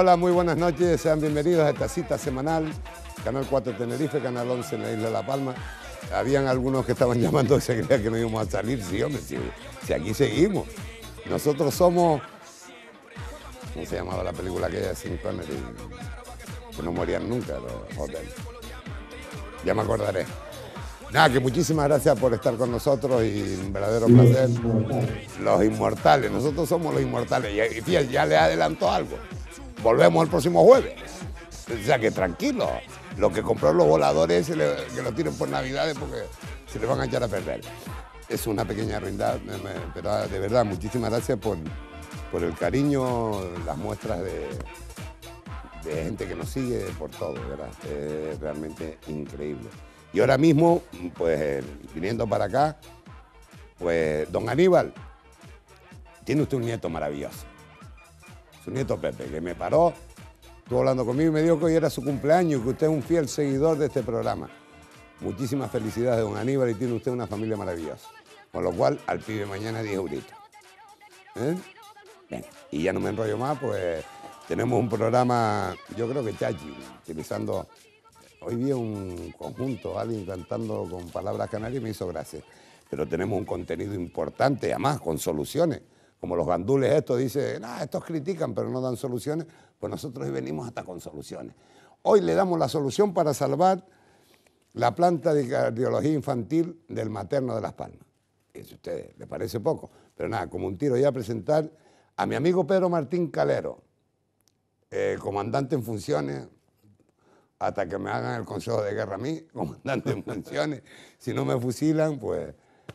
Hola, muy buenas noches, sean bienvenidos a esta cita semanal, Canal 4 Tenerife, Canal 11 en la Isla de La Palma. Habían algunos que estaban llamando y se creían que no íbamos a salir, sí, hombre, si, aquí seguimos. Nosotros somos, ¿cómo se llamaba la película aquella de Sin Connery? Que no morían nunca los hoteles. Ya me acordaré. Nada, que muchísimas gracias por estar con nosotros y un verdadero placer. Los inmortales, nosotros somos los inmortales. Y, y fiel, ya le adelantó algo. Volvemos el próximo jueves. O sea que tranquilo. Lo que compró los voladores que lo tiren por navidades porque se le van a echar a perder. Es una pequeña ruindad, pero ah, de verdad, muchísimas gracias por, por el cariño, las muestras de, de gente que nos sigue, por todo, Es realmente increíble. Y ahora mismo, pues viniendo para acá, pues don Aníbal, tiene usted un nieto maravilloso nieto Pepe, que me paró, estuvo hablando conmigo y me dijo que hoy era su cumpleaños, que usted es un fiel seguidor de este programa. Muchísimas felicidades, don Aníbal, y tiene usted una familia maravillosa. Con lo cual, al pibe mañana 10 euritos. ¿Eh? Y ya no me enrollo más, pues tenemos un programa, yo creo que chachi, utilizando... Hoy día un conjunto, alguien cantando con palabras canarias y me hizo gracia. Pero tenemos un contenido importante, además, con soluciones como los gandules estos, dice, estos critican pero no dan soluciones, pues nosotros hoy venimos hasta con soluciones. Hoy le damos la solución para salvar la planta de cardiología infantil del materno de Las Palmas. Y si a ustedes les parece poco, pero nada, como un tiro ya a presentar a mi amigo Pedro Martín Calero, eh, comandante en funciones, hasta que me hagan el consejo de guerra a mí, comandante en funciones, si no me fusilan, pues...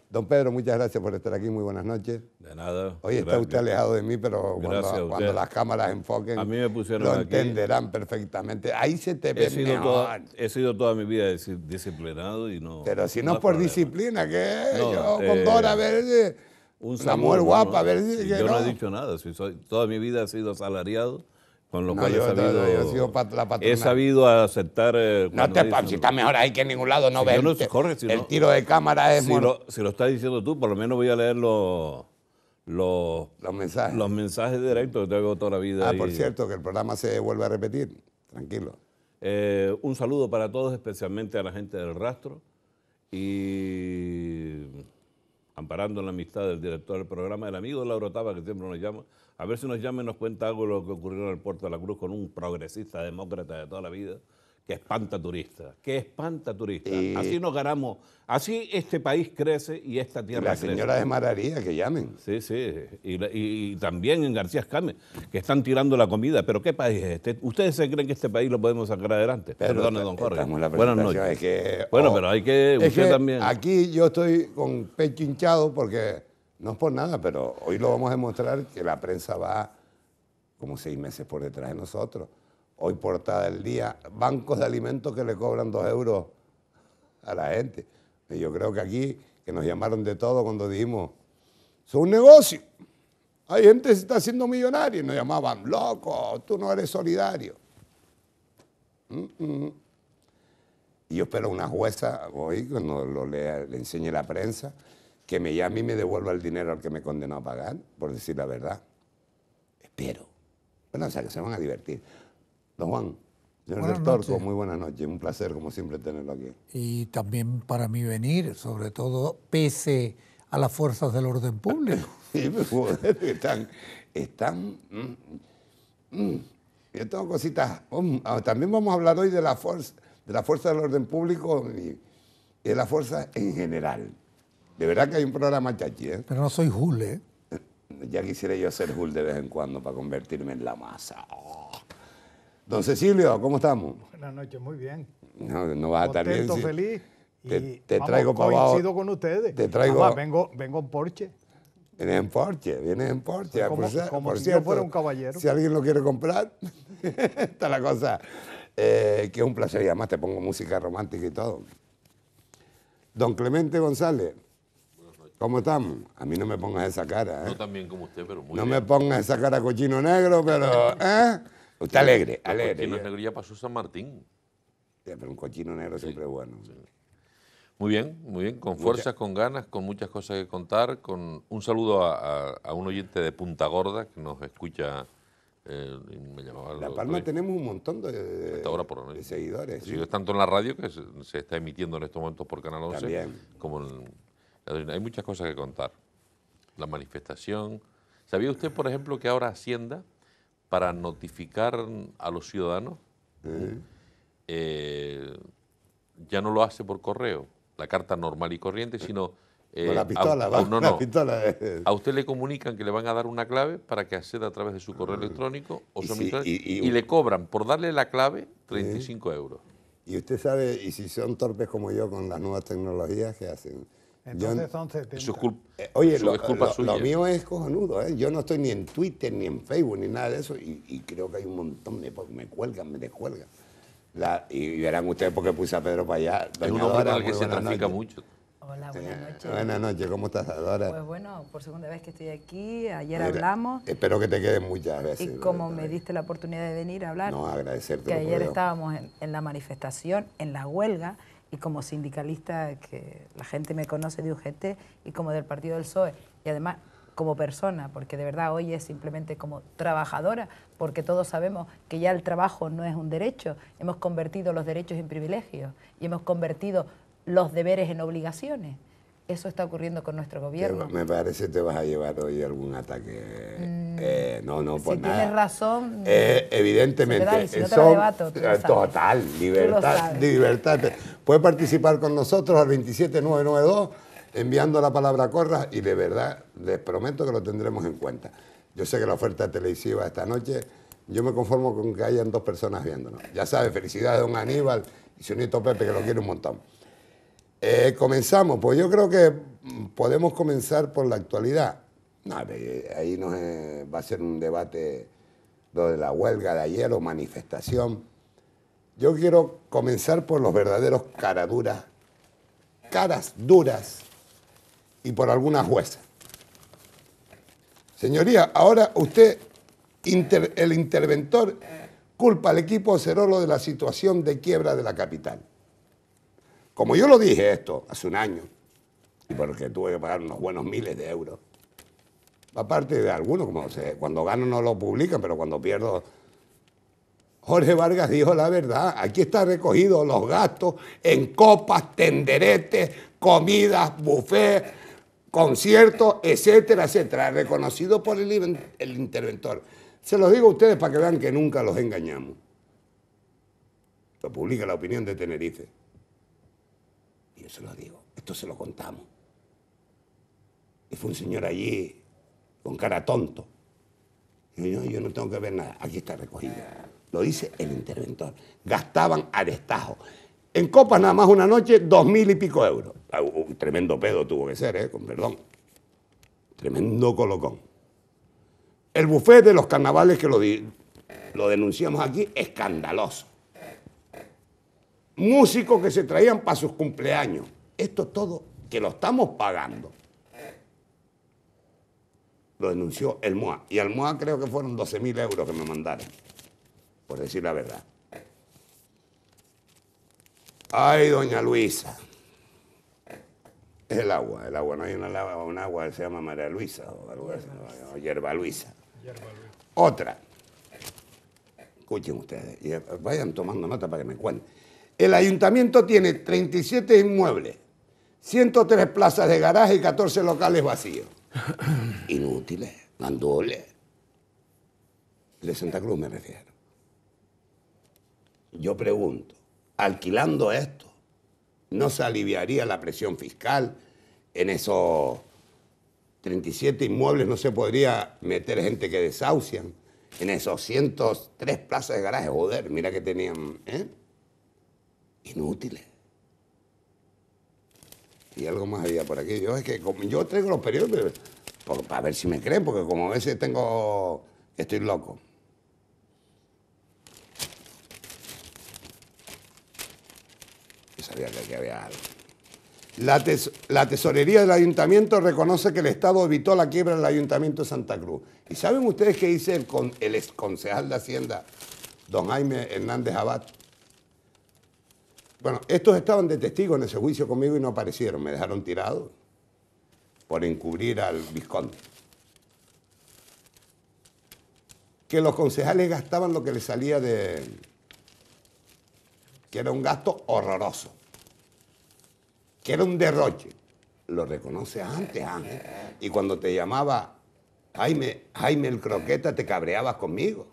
Don Pedro, muchas gracias por estar aquí, muy buenas noches. De nada. Hoy está usted alejado de mí, pero cuando, las cámaras enfoquen, mí me pusieron lo entenderán perfectamente. Ahí se te ve he sido, Toda, he sido toda mi vida disciplinado y no... Pero si no, por disciplina, que yo con eh, Dora Verde, eh, un una guapa, no, Verde... Eh, yo no, he dicho nada, soy, toda mi vida he sido asalariado con lo cual he sabido, aceptar. Eh, no te dicen, si está mejor ahí que en ningún lado no si el tiro de cámara es. Si lo, si lo estás diciendo tú, por lo menos voy a leer los, mensajes. Los mensajes directos que te hago toda la vida. Ah, por cierto, que el programa se vuelve a repetir. Tranquilo. Eh, un saludo para todos, especialmente a la gente del rastro. Y amparando la amistad del director del programa, el amigo de Lauro Tava, que siempre nos llama, a ver si nos llaman y nos cuenta algo de lo que ocurrió en el puerto de la Cruz con un progresista demócrata de toda la vida que espanta turistas, que espanta turistas. así nos ganamos, así este país crece y esta tierra crece. La señora de Mararía, que llamen. Sí, sí, y, también en García Escame, que están tirando la comida. Pero ¿qué país es este? ¿Ustedes se creen que este país lo podemos sacar adelante? Perdón, don Jorge. Buenas noches. bueno, oh, pero hay que... también. Aquí yo estoy con pecho hinchado porque no es por nada, pero hoy lo vamos a demostrar que la prensa va como seis meses por detrás de nosotros. Hoy portada del día, bancos de alimentos que le cobran dos euros a la gente. Y yo creo que aquí, que nos llamaron de todo cuando dijimos, es un negocio. Hay gente que se está haciendo millonario y nos llamaban, loco, tú no eres solidario. Mm, mm. Y yo espero una jueza hoy, cuando lo lea, le enseñe la prensa, que me llame y me devuelva el dinero al que me condenó a pagar, por decir la verdad. Espero. Bueno, o sea que se van a divertir. Don Juan, señor Torco, muy buenas noches. Un placer, como siempre, tenerlo aquí. Y también para mí venir, sobre todo pese a las fuerzas del orden público. sí, pues, joder, están. están mm, mm. tengo cositas. Mm, ah, también vamos a hablar hoy de la fuerza, de la fuerza del orden público y, de la fuerza en general. De verdad que hay un programa chachi, ¿eh? Pero no soy ¿eh? Ya quisiera yo ser Jul de vez en cuando para convertirme en la masa. Oh. Don Cecilio, ¿cómo estamos? Buenas noches, muy bien. No, vas a estar bien. Contento, feliz. te, traigo para abajo. Coincido con ustedes. Te traigo. vengo, en Porsche. Vienes en Porsche, vienes en Porsche. Como, si fuera un caballero. Si alguien lo quiere comprar, está la cosa. Eh, que un placer y además te pongo música romántica y todo. Don Clemente González, ¿Cómo estamos? A mí no me pongas esa cara. ¿eh? No tan bien como usted, pero muy No me pongas esa cara cochino negro, pero. ¿eh? Usted alegre, alegre. Cochino negro ya pasó San Martín. pero un cochino negro siempre es bueno. Muy bien, muy bien. Con fuerzas, con ganas, con muchas cosas que contar. Con un saludo a, un oyente de Punta Gorda que nos escucha. Eh, la Palma tenemos un montón de, seguidores. tanto en la radio que se, está emitiendo en estos momentos por Canal 11 También. como en, hay muchas cosas que contar. La manifestación. ¿Sabía usted, por ejemplo, que ahora Hacienda, para notificar a los ciudadanos, eh, ya no lo hace por correo, la carta normal y corriente, sino... Con la pistola, a, A usted le comunican que le van a dar una clave para que acceda a través de su correo ah. electrónico o ¿Y, y, le cobran por darle la clave 35 euros. Y usted sabe, y si son torpes como yo con las nuevas tecnologías, ¿qué hacen? Entonces entonces eh, oye, lo, mío es cojonudo. ¿eh? Yo no estoy ni en Twitter, ni en Facebook, ni nada de eso. Y, y creo que hay un montón de... Me cuelgan, me descuelgan. La, y verán ustedes por qué puse a Pedro para allá. es un hombre que se trafica mucho. Hola, eh, buenas noches. buenas noches, ¿cómo estás, Adora? Pues bueno, por segunda vez que estoy aquí, ayer hablamos. Espero que te quede muchas veces. Y como me diste la oportunidad de venir a hablar. No, agradecerte. Que ayer estábamos en la manifestación, en la huelga, y como sindicalista que la gente me conoce de UGT y como del partido del PSOE. Y además como persona, porque de verdad hoy es simplemente como trabajadora, porque todos sabemos que ya el trabajo no es un derecho, hemos convertido los derechos en privilegios y hemos convertido los deberes en obligaciones. Eso está ocurriendo con nuestro gobierno. me parece que te vas a llevar hoy algún ataque. Mm. Eh, no, no, por si nada. Tienes razón. Eh, evidentemente. no eh, total, libertad. libertad. Puedes participar con nosotros al 27992 enviando la palabra Corras y de verdad les prometo que lo tendremos en cuenta. Yo sé que la oferta televisiva esta noche, yo me conformo con que hayan dos personas viéndonos. Ya sabes, felicidades a don Aníbal y su nieto Pepe, que lo quiere un montón. Eh, comenzamos, pues yo creo que podemos comenzar por la actualidad. ahí nos, va a ser un debate de la huelga de ayer o manifestación. Yo quiero comenzar por los verdaderos caraduras, caras duras y por algunas huesas. Señoría, ahora usted, el interventor, culpa al equipo Cerolo de la situación de quiebra de la capital. Como yo lo dije esto hace un año, y porque tuve que pagar unos buenos miles de euros, aparte de algunos, como cuando gano no lo publican, pero cuando pierdo... Jorge Vargas dijo la verdad, aquí están recogidos los gastos en copas, tenderetes, comidas, buffet, conciertos, etcétera, etcétera, reconocido por el, el interventor. Se los digo a ustedes para que vean que nunca los engañamos. Lo publica la opinión de Tenerife yo se lo digo, esto se lo contamos. Y fue un señor allí con cara tonto. yo, no tengo que ver nada, aquí está recogida Lo dice el interventor. Gastaban a destajo. En copas nada más una noche, dos mil y pico euros. Ah, un tremendo pedo tuvo que ser, ¿eh? con perdón. Tremendo colocón. El buffet de los carnavales que lo, lo denunciamos aquí, escandaloso músicos que se traían para sus cumpleaños. Esto todo que lo estamos pagando. Lo denunció el MOA. Y al MOA creo que fueron 12.000 euros que me mandaron, por decir la verdad. Ay, doña Luisa. Es el agua, el agua. No hay una lava, un agua se llama María Luisa o algo Luisa. Otra. Escuchen ustedes, eh, vayan tomando nota para que me cuenten. El ayuntamiento tiene 37 inmuebles, 103 plazas de garaje y 14 locales vacíos. Inútiles, mandubles. De Santa Cruz me refiero. Yo pregunto, alquilando esto, ¿no se aliviaría la presión fiscal en esos 37 inmuebles? ¿No se podría meter gente que desahucian? En esos 103 plazas de garaje, joder, mira que tenían... ¿eh? inútiles. Y algo más había por aquí. Yo es que yo traigo los periódicos para ver si me creen, porque como a veces tengo. estoy loco. Yo sabía que aquí había algo. La, tesorería del ayuntamiento reconoce que el Estado evitó la quiebra del ayuntamiento de Santa Cruz. ¿Y saben ustedes qué dice el, con el ex concejal de Hacienda, don Jaime Hernández Abad? Bueno, estos estaban de testigo en ese juicio conmigo y no aparecieron, me dejaron tirado por encubrir al visconde. Que los concejales gastaban lo que les salía de... que era un gasto horroroso, que era un derroche. Lo reconoces antes, Ángel. Y cuando te llamaba Jaime, Jaime el Croqueta, te cabreabas conmigo.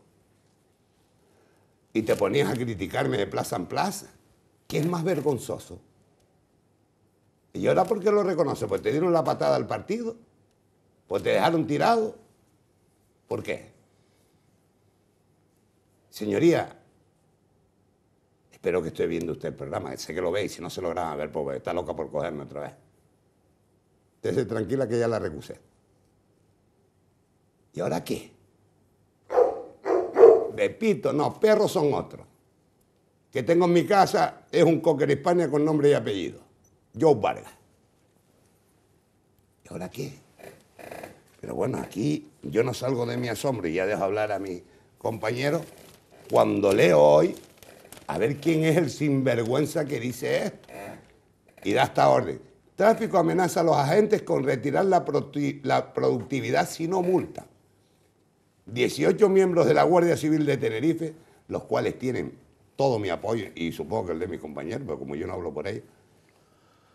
Y te ponías a criticarme de plaza en plaza. ¿Qué es más vergonzoso? ¿Y ahora por qué lo reconoce? Pues te dieron la patada al partido, pues te dejaron tirado. ¿Por qué? Señoría, espero que esté viendo usted el programa, sé que lo ve y si no se lo graba, a ver, está loca por cogerme otra vez. Entonces, tranquila que ya la recuse ¿Y ahora qué? Repito, no, perros son otros que tengo en mi casa es un cocker España con nombre y apellido. Joe Vargas. ¿Y ahora qué? Pero bueno, aquí yo no salgo de mi asombro y ya dejo hablar a mi compañero. cuando leo hoy a ver quién es el sinvergüenza que dice esto. Y da esta orden. Tráfico amenaza a los agentes con retirar la, la productividad si no multa. 18 miembros de la Guardia Civil de Tenerife, los cuales tienen todo mi apoyo y supongo que el de mi compañero, pero como yo no hablo por ellos,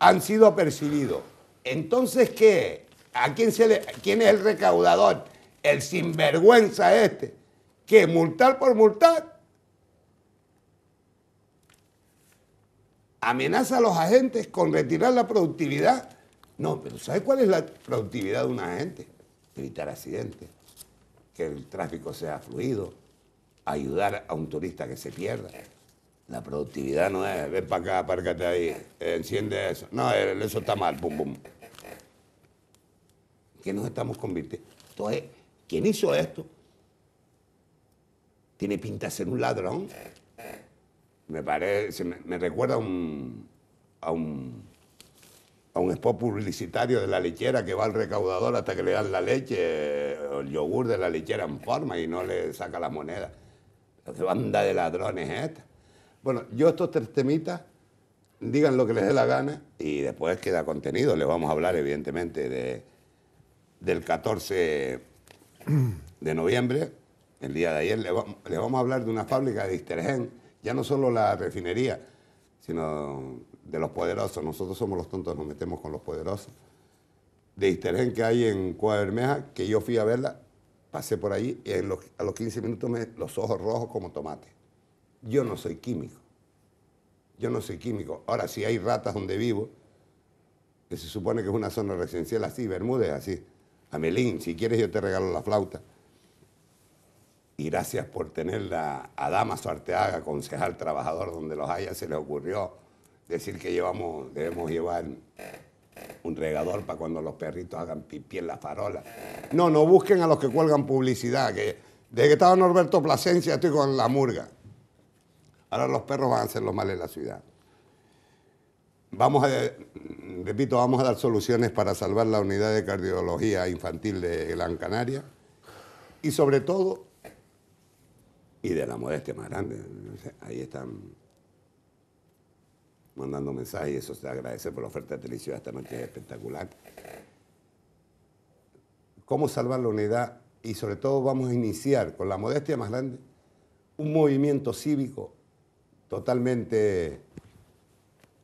han sido apercibidos. Entonces, ¿qué? ¿A quién, se le, quién es el recaudador? El sinvergüenza este. que ¿Multar por multar? Amenaza a los agentes con retirar la productividad. No, pero ¿sabes cuál es la productividad de un agente? Evitar accidentes, que el tráfico sea fluido, ayudar a un turista que se pierda. La productividad no es, ven para acá, apárcate ahí, eh, enciende eso. No, eh, eso está mal, pum, pum. ¿Qué nos estamos convirtiendo? Entonces, ¿quién hizo esto? Tiene pinta de ser un ladrón. Me parece, me, recuerda a un, a un, spot publicitario de la lechera que va al recaudador hasta que le dan la leche eh, o el yogur de la lechera en forma y no le saca la moneda. Banda de ladrones esta. Bueno, yo estos tres temitas, digan lo que les dé la gana y después queda contenido. Les vamos a hablar, evidentemente, de, del 14 de noviembre, el día de ayer. Les vamos, a hablar de una fábrica de Istergen, ya no solo la refinería, sino de los poderosos. Nosotros somos los tontos, nos metemos con los poderosos. De Istergen que hay en Bermeja, que yo fui a verla, pasé por allí y a los 15 minutos me, los ojos rojos como tomate. Yo no soy químico. Yo no soy químico. Ahora, si hay ratas donde vivo, que se supone que es una zona residencial así, Bermúdez, así. Amelín, si quieres yo te regalo la flauta. Y gracias por tenerla a Dama Suarteaga, concejal trabajador donde los haya, se le ocurrió decir que llevamos, debemos llevar un regador para cuando los perritos hagan pipí en la farola. No, no busquen a los que cuelgan publicidad, que desde que estaba Norberto Plasencia estoy con la murga. Ahora los perros van a hacer los males en la ciudad. Vamos a, repito, vamos a dar soluciones para salvar la unidad de cardiología infantil de Gran Canaria y sobre todo, y de la modestia más grande, ahí están mandando mensajes y eso se agradece por la oferta de televisión esta noche es espectacular. Cómo salvar la unidad y sobre todo vamos a iniciar con la modestia más grande un movimiento cívico totalmente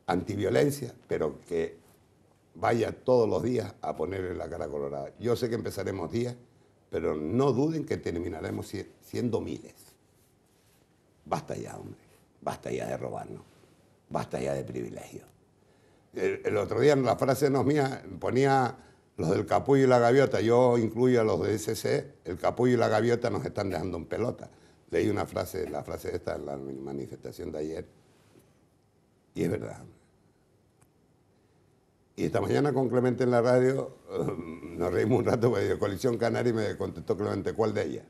antiviolencia, pero que vaya todos los días a ponerle la cara colorada. Yo sé que empezaremos días, pero no duden que terminaremos siendo miles. Basta ya, hombre. Basta ya de robarnos. Basta ya de privilegios. El, otro día en la frase no mía ponía los del capullo y la gaviota. Yo incluyo a los de SC. El capullo y la gaviota nos están dejando en pelota leí una frase, la frase esta en la manifestación de ayer, y es verdad. Y esta mañana con Clemente en la radio nos reímos un rato porque Colisión Coalición Canaria y me contestó Clemente, ¿cuál de ellas?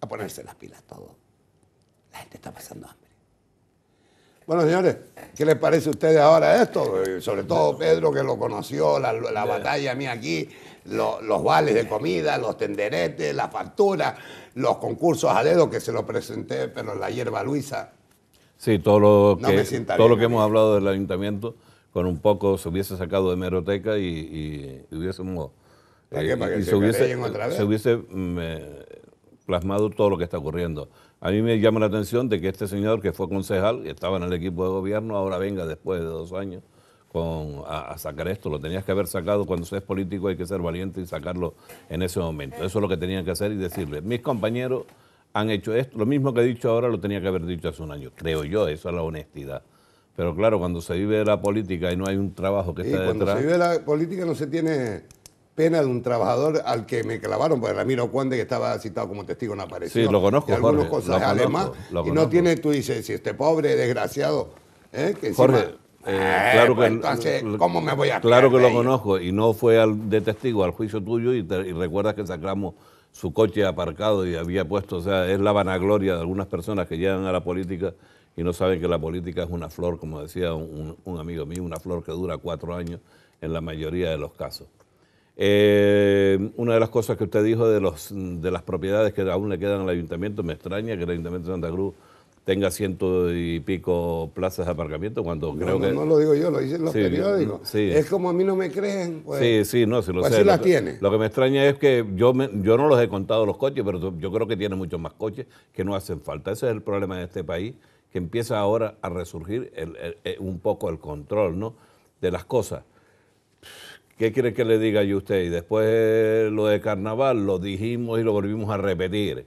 A ponerse las pilas todo. La gente está pasando hambre. Bueno, señores, ¿qué les parece a ustedes ahora esto? Eh, sobre todo Pedro, que lo conoció, la, la batalla mía aquí, los vales de comida, los tenderetes, la factura, los concursos a que se lo presenté, pero la hierba Luisa. Sí, todo lo que, todo lo que hemos hablado del ayuntamiento, con un poco se hubiese sacado de meroteca y, y, se, hubiese, se, mm, eh, hubiese, plasmado todo lo que está ocurriendo. A mí me llama la atención de que este señor que fue concejal y estaba en el equipo de gobierno ahora venga después de dos años con, a, sacar esto, lo tenías que haber sacado cuando se es político, hay que ser valiente y sacarlo en ese momento. Eso es lo que tenían que hacer y decirle, mis compañeros han hecho esto, lo mismo que he dicho ahora lo tenía que haber dicho hace un año, creo yo, eso es la honestidad. Pero claro, cuando se vive la política y no hay un trabajo que está detrás cuando se vive la política no se tiene pena de un trabajador al que me clavaron, porque Ramiro Cuande, que estaba citado como testigo, no apareció. Sí, lo conozco, lo conozco, y no tiene, tú dices, si este pobre desgraciado, ¿eh? que Jorge, eh, eh, claro que, pues, ¿cómo me voy a Claro que lo conozco y no fue al, de testigo al juicio tuyo y, recuerdas que sacamos su coche aparcado y había puesto, o sea, es la vanagloria de algunas personas que llegan a la política y no saben que la política es una flor, como decía un, amigo mío, una flor que dura cuatro años en la mayoría de los casos. Eh, una de las cosas que usted dijo de, de las propiedades que aún le quedan al ayuntamiento, me extraña que el ayuntamiento de Santa Cruz tenga ciento y pico plazas de aparcamiento cuando creo que... No lo digo yo, lo dicen los periódicos. Es como a mí no me creen, pues. Sí, sí, no, si lo pues sé. las tiene. Lo que me extraña es que yo, yo no los he contado los coches, pero yo creo que tiene muchos más coches que no hacen falta. Ese es el problema de este país, que empieza ahora a resurgir eh, un poco el control ¿no? de las cosas. ¿Qué quiere que le diga yo a usted? Y después lo de carnaval lo dijimos y lo volvimos a repetir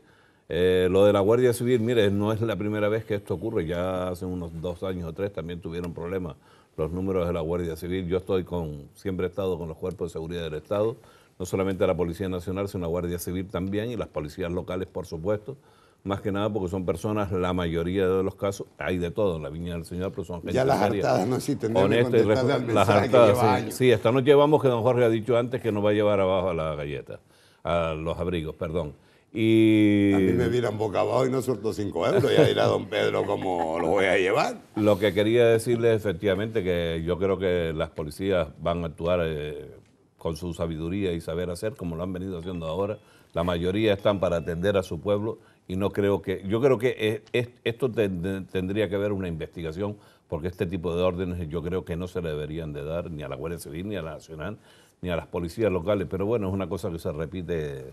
eh, lo de la Guardia Civil, mire, no es la primera vez que esto ocurre, ya hace unos dos años o tres también tuvieron problemas los números de la Guardia Civil. Yo estoy con, siempre he estado con los cuerpos de seguridad del Estado, no solamente la Policía Nacional, sino la Guardia Civil también y las policías locales, por supuesto. Más que nada porque son personas, la mayoría de los casos, hay de todo en la Viña del Señor, pero son gente Ya las hartadas no existen, ni sí, años. sí, esta que don Jorge ha dicho antes que nos va a llevar abajo a la galleta a los abrigos, perdón. Y... A mí me miran boca abajo y no suelto cinco euros. ahí dirá don Pedro cómo lo voy a llevar. Lo que quería decirle efectivamente que yo creo que las policías van a actuar eh, con su sabiduría y saber hacer como lo han venido haciendo ahora. La mayoría están para atender a su pueblo y no creo que... Yo creo que esto tendría que haber una investigación porque este tipo de órdenes yo creo que no se le deberían de dar ni a la Guardia Civil ni a la Nacional ni a las policías locales, pero bueno, es una cosa que se repite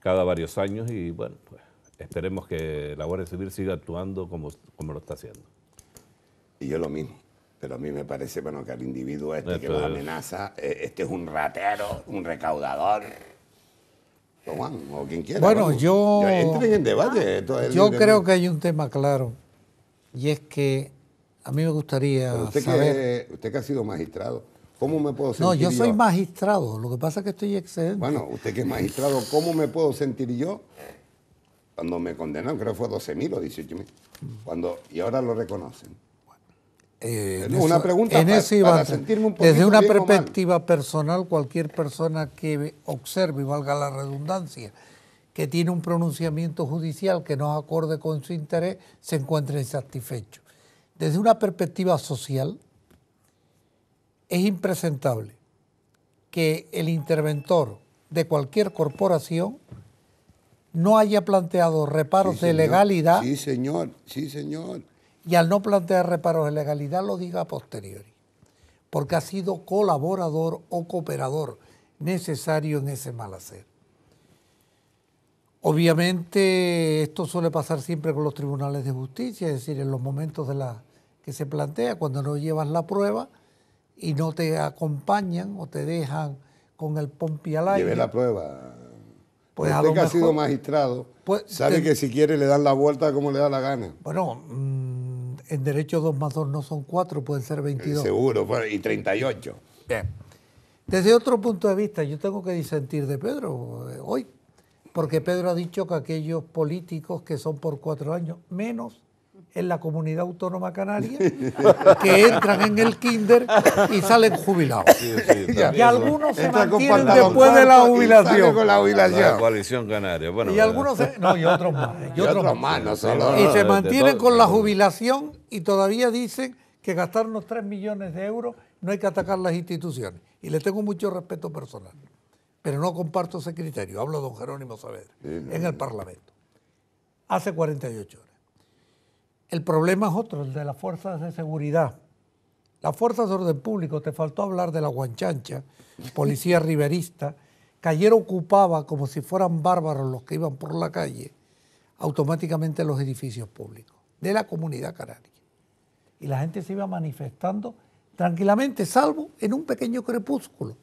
cada varios años y bueno, pues esperemos que la Guardia Civil siga actuando como, como lo está haciendo. Y yo lo mismo. Pero a mí me parece, bueno, que al individuo este que nos amenaza, eh, este es un ratero, un recaudador. Juan, o quien quiera. Bueno, yo... Entren en debate. yo creo que hay un tema claro. Y es que a mí me gustaría usted usted que ha sido magistrado, ¿Cómo me puedo sentir No, yo soy magistrado, lo que pasa es que estoy excedente. Bueno, usted que es magistrado, ¿cómo me puedo sentir yo cuando me condenaron? Creo que fue 12.000 o 18.000. Cuando, y ahora lo reconocen. Eh, una pregunta en para, Desde una perspectiva personal, cualquier persona que observe, y valga la redundancia, que tiene un pronunciamiento judicial que no acorde con su interés, se encuentra insatisfecho. Desde una perspectiva social, es impresentable que el interventor de cualquier corporación no haya planteado reparos de legalidad. Sí, señor, sí, señor. Y al no plantear reparos de legalidad lo diga a posteriori, porque ha sido colaborador o cooperador necesario en ese mal hacer. Obviamente esto suele pasar siempre con los tribunales de justicia, es decir, en los momentos de la que se plantea, cuando no llevas la prueba, y no te acompañan o te dejan con el pompi al aire. la prueba. Pues Usted que ha sido magistrado, pues sabe que si quiere le dan la vuelta como le da la gana. Bueno, mm, en derecho 2 más 2 no son 4, pueden ser 22. Eh, seguro, pues, y 38. Bien. Desde otro punto de vista, yo tengo que disentir de Pedro eh, hoy, porque Pedro ha dicho que aquellos políticos que son por cuatro años, menos en la comunidad autónoma canaria que entran en el kinder y salen jubilados. y algunos se mantienen después de la jubilación. Con la jubilación. coalición canaria. y algunos y otros más. Y, otros, más. y se mantienen con la jubilación y todavía dicen que gastarnos 3 millones de euros no hay que atacar las instituciones. Y le tengo mucho respeto personal. Pero no comparto ese criterio. Hablo don Jerónimo Saavedra en el Parlamento. Hace 48 horas. El problema es otro, el de las fuerzas de seguridad. Las fuerzas de orden público, te faltó hablar de la guanchancha, policía riverista, que ayer ocupaba como si fueran bárbaros los que iban por la calle, automáticamente los edificios públicos de la comunidad canaria. Y la gente se iba manifestando tranquilamente, salvo en un pequeño crepúsculo,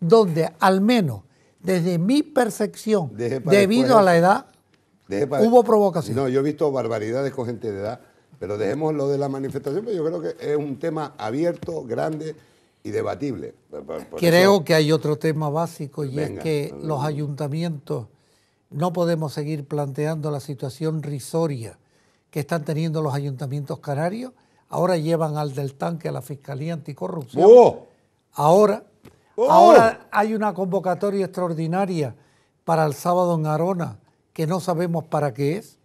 donde al menos desde mi percepción, debido a la edad, Hubo provocación. No, yo he visto barbaridades con gente de edad, pero dejemos lo de la manifestación, pero yo creo que es un tema abierto, grande y debatible. creo que hay otro tema básico y es que los ayuntamientos no podemos seguir planteando la situación risoria que están teniendo los ayuntamientos canarios. Ahora llevan al del tanque a la Fiscalía Anticorrupción. ¡Oh! Ahora, ¡Oh! ahora hay una convocatoria extraordinaria para el sábado en Arona que no sabemos para qué es.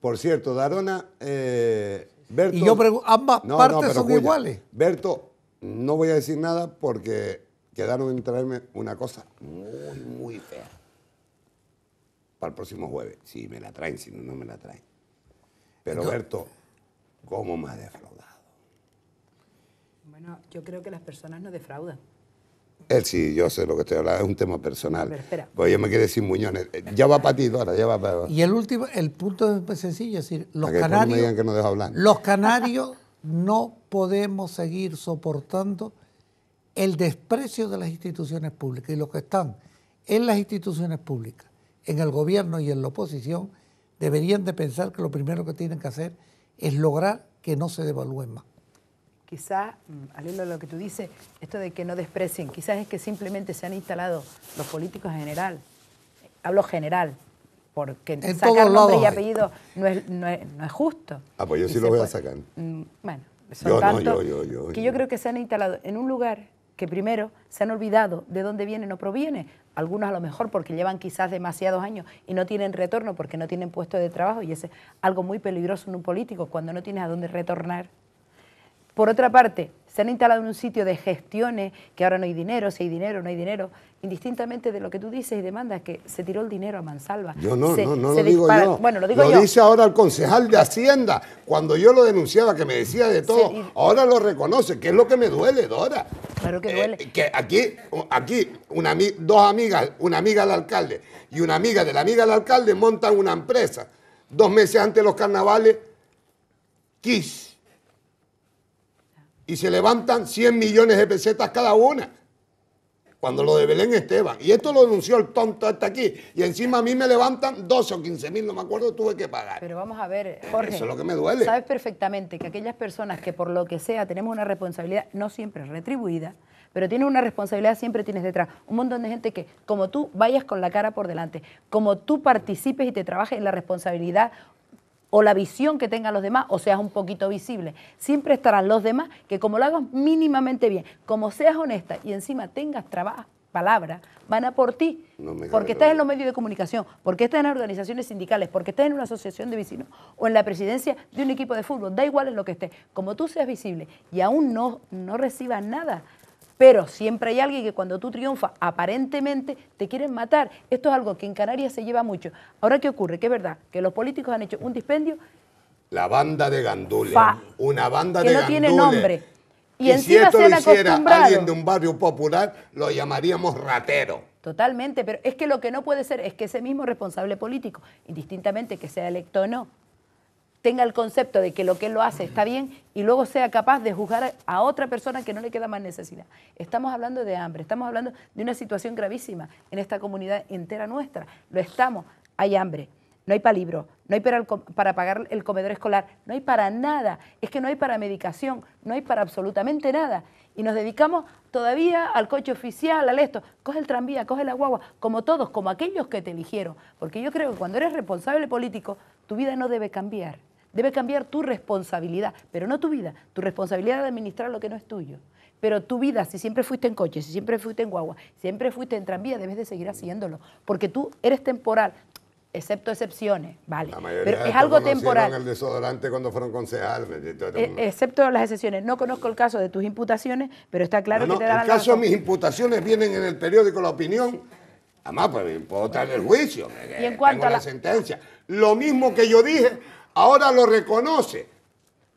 Por cierto, Darona, eh, Berto... Y yo ambas partes son iguales. Berto, no voy a decir nada porque quedaron en traerme una cosa muy, muy fea. Para el próximo jueves. Si me la traen, si no, no me la traen. Pero Berto, ¿cómo me ha defraudado? Bueno, yo creo que las personas no defraudan. Él sí, yo sé lo que estoy hablando, es un tema personal. Pero Pues yo me quiero decir muñones. Eh, ya va para ti, ahora, ya va para. Y el último, el punto es pues sencillo, es decir, los canarios. no Los canarios no podemos seguir soportando el desprecio de las instituciones públicas y los que están en las instituciones públicas, en el gobierno y en la oposición, deberían de pensar que lo primero que tienen que hacer es lograr que no se devalúen más quizás, mm, al hilo de lo que tú dices, esto de que no desprecien, quizás es que simplemente se han instalado los políticos en general, hablo general, porque sacar nombre y apellido no es, justo. Ah, pues yo sí lo voy a sacar. Mm, bueno, son yo, que yo creo que se han instalado en un lugar que primero se han olvidado de dónde vienen o proviene. Algunos a lo mejor porque llevan quizás demasiados años y no tienen retorno porque no tienen puesto de trabajo y es algo muy peligroso en un político cuando no tienes a dónde retornar por otra parte, se han instalado en un sitio de gestiones, que ahora no hay dinero, si hay dinero, no hay dinero, indistintamente de lo que tú dices y demandas, que se tiró el dinero a mansalva. Yo no, no, lo digo yo. Bueno, lo dice ahora el concejal de Hacienda, cuando yo lo denunciaba, que me decía de todo, ahora lo reconoce, que es lo que me duele, Dora. Claro que eh, duele. que aquí, aquí dos amigas, una amiga del alcalde y una amiga de la amiga del alcalde montan una empresa. Dos meses antes de los carnavales, Kiss y se levantan 100 millones de pesetas cada una. Cuando lo de Belén Esteban. Y esto lo denunció el tonto hasta este aquí. Y encima a mí me levantan 12 o 15 mil, no me acuerdo, tuve que pagar. Pero vamos a ver, Jorge. Eso es lo que me duele. Sabes perfectamente que aquellas personas que por lo que sea tenemos una responsabilidad no siempre retribuida, pero tienes una responsabilidad, siempre tienes detrás un montón de gente que, como tú, vayas con la cara por delante, como tú participes y te trabajes en la responsabilidad o la visión que tengan los demás o seas un poquito visible. Siempre estarán los demás que como lo hagas mínimamente bien, como seas honesta y encima tengas trabajo, palabra, van a por ti. porque estás en los medios de comunicación, porque estás en organizaciones sindicales, porque estás en una asociación de vecinos o en la presidencia de un equipo de fútbol, da igual en lo que estés. Como tú seas visible y aún no, no recibas nada, pero siempre hay alguien que cuando tú triunfas, aparentemente te quieren matar. Esto es algo que en Canarias se lleva mucho. Ahora, ¿qué ocurre? Que es verdad que los políticos han hecho un dispendio. La banda de gandules. una banda que no tiene nombre. Y, y si esto lo hiciera alguien de un barrio popular, lo llamaríamos ratero. Totalmente, pero es que lo que no puede ser es que ese mismo responsable político, indistintamente que sea electo o no, tenga el concepto de que lo que él lo hace está bien y luego sea capaz de juzgar a otra persona que no le queda más necesidad. Estamos hablando de hambre, estamos hablando de una situación gravísima en esta comunidad entera nuestra. Lo estamos, hay hambre, no hay para libro, no hay para, para, pagar el comedor escolar, no hay para nada, es que no hay para medicación, no hay para absolutamente nada. Y nos dedicamos todavía al coche oficial, al esto, coge el tranvía, coge la guagua, como todos, como aquellos que te eligieron. Porque yo creo que cuando eres responsable político, tu vida no debe cambiar. Debe cambiar tu responsabilidad, pero no tu vida, tu responsabilidad de administrar lo que no es tuyo. Pero tu vida, si siempre fuiste en coche, si siempre fuiste en guagua, si siempre fuiste en tranvía, debes de seguir haciéndolo, porque tú eres temporal, excepto excepciones, ¿vale? pero es algo temporal. el desodorante cuando fueron concejales. Eh, excepto las excepciones. No conozco el caso de tus imputaciones, pero está claro que que no, te el caso de mis imputaciones vienen en el periódico La Opinión. Además, pues, puedo traer el juicio. ¿Y en cuanto a la... sentencia? Lo mismo que yo dije, ahora lo reconoce.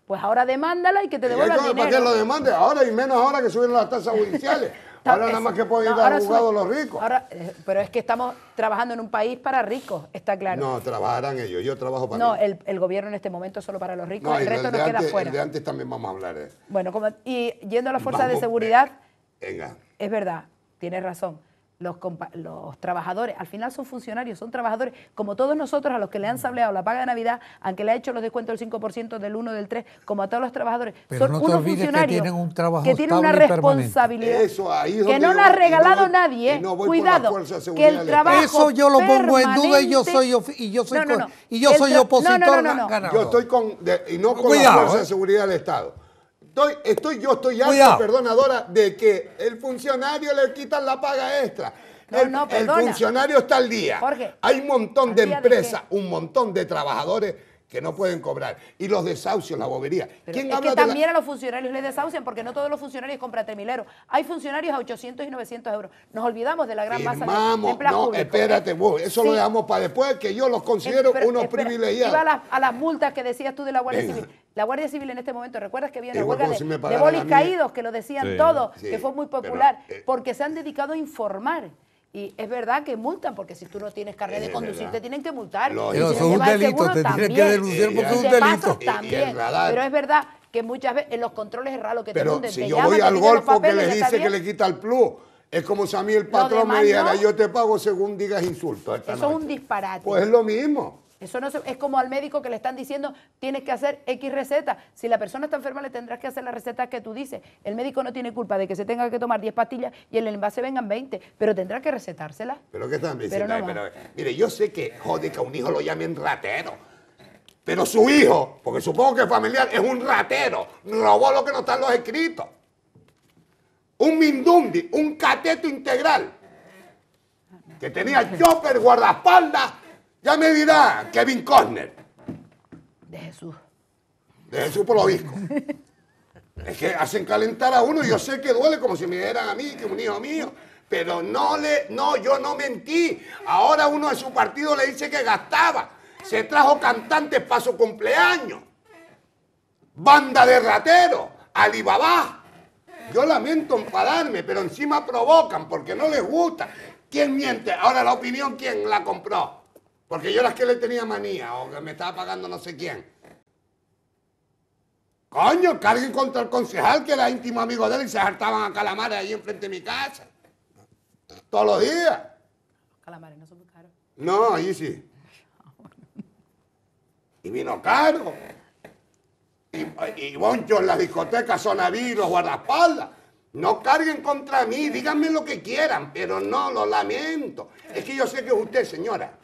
Pues ahora demándala y que te devuelva el dinero. ¿Para qué lo demande? Ahora y menos ahora que subieron las tasas judiciales. Ahora nada más que pueden ir a los ricos. Eh, pero es que estamos trabajando en un país para ricos, está claro. No, trabajarán ellos, yo trabajo para No, el, gobierno en este momento es solo para los ricos, el resto no queda fuera. de antes también vamos a hablar. Bueno, y yendo a la fuerza de seguridad, venga. es verdad, tienes razón los, los, trabajadores, al final son funcionarios, son trabajadores, como todos nosotros a los que le han sableado la paga de Navidad, aunque le ha hecho los descuentos del 5%, del 1, del 3, como a todos los trabajadores, son unos funcionarios que tienen, un trabajo que una responsabilidad que no la ha regalado nadie. Cuidado, que el trabajo Eso yo lo pongo en duda y yo soy, y yo soy, y yo soy opositor Yo estoy con, y no con la Fuerza de eh. Seguridad del Estado. Estoy, estoy, yo estoy ya perdonadora, de que el funcionario le quitan la paga extra. el, funcionario está al día. Hay un montón de empresas, un montón de trabajadores que no pueden cobrar. Y los desahucios, la bobería. Pero es que también a los funcionarios les desahucian porque no todos los funcionarios compran tremilero. Hay funcionarios a 800 y 900 euros. Nos olvidamos de la gran masa de, no, espérate eso lo dejamos para después, que yo los considero unos privilegiados. Iba a las, a las, multas que decías tú de la Guardia Civil. La Guardia Civil en este momento, ¿recuerdas que había una huelga de, bolis caídos, que lo decían todo todos, que fue muy popular, eh, porque se han dedicado a informar. Y es verdad que multan, porque si tú no tienes carnet de conducir, te tienen que multar. eso es un delito, te que porque un delito. Pero es verdad que muchas veces en los controles es raro que te pero Si yo voy al golfo que le dice que le quita el plus. Es como si a mí el patrón me dijera, yo te pago según digas insulto. Eso es un disparate. Pues es lo mismo. Eso no es como al médico que le están diciendo, tienes que hacer X receta. Si la persona está enferma, le tendrás que hacer la receta que tú dices. El médico no tiene culpa de que se tenga que tomar 10 pastillas y en el envase vengan 20, pero tendrá que recetárselas. Pero qué están diciendo. Pero mire, yo sé que jode que a un hijo lo llamen ratero. Pero su hijo, porque supongo que es familiar es un ratero, robó lo que no están los escritos. Un mindundi, un cateto integral, que tenía chopper, guardaespaldas ya me dirá Kevin Costner. De Jesús. De Jesús por lo visto. es que hacen calentar a uno y yo sé que duele como si me dieran a mí, que un hijo mío. Pero no le, no, yo no mentí. Ahora uno de su partido le dice que gastaba. Se trajo cantantes para su cumpleaños. Banda de rateros, Alibaba. Yo lamento enfadarme, pero encima provocan porque no les gusta. ¿Quién miente? Ahora la opinión, ¿quién la compró? Porque yo las que le tenía manía o que me estaba pagando no sé quién. Coño, carguen contra el concejal que era íntimo amigo de él y se hartaban a calamares ahí enfrente de mi casa. Todos los días. Los calamares no son muy caros. No, ahí sí. Y vino caro. Y, Boncho en las discotecas, a los guardaespaldas. No carguen contra mí, díganme lo que quieran, pero no, lo lamento. Es que yo sé que es usted, señora.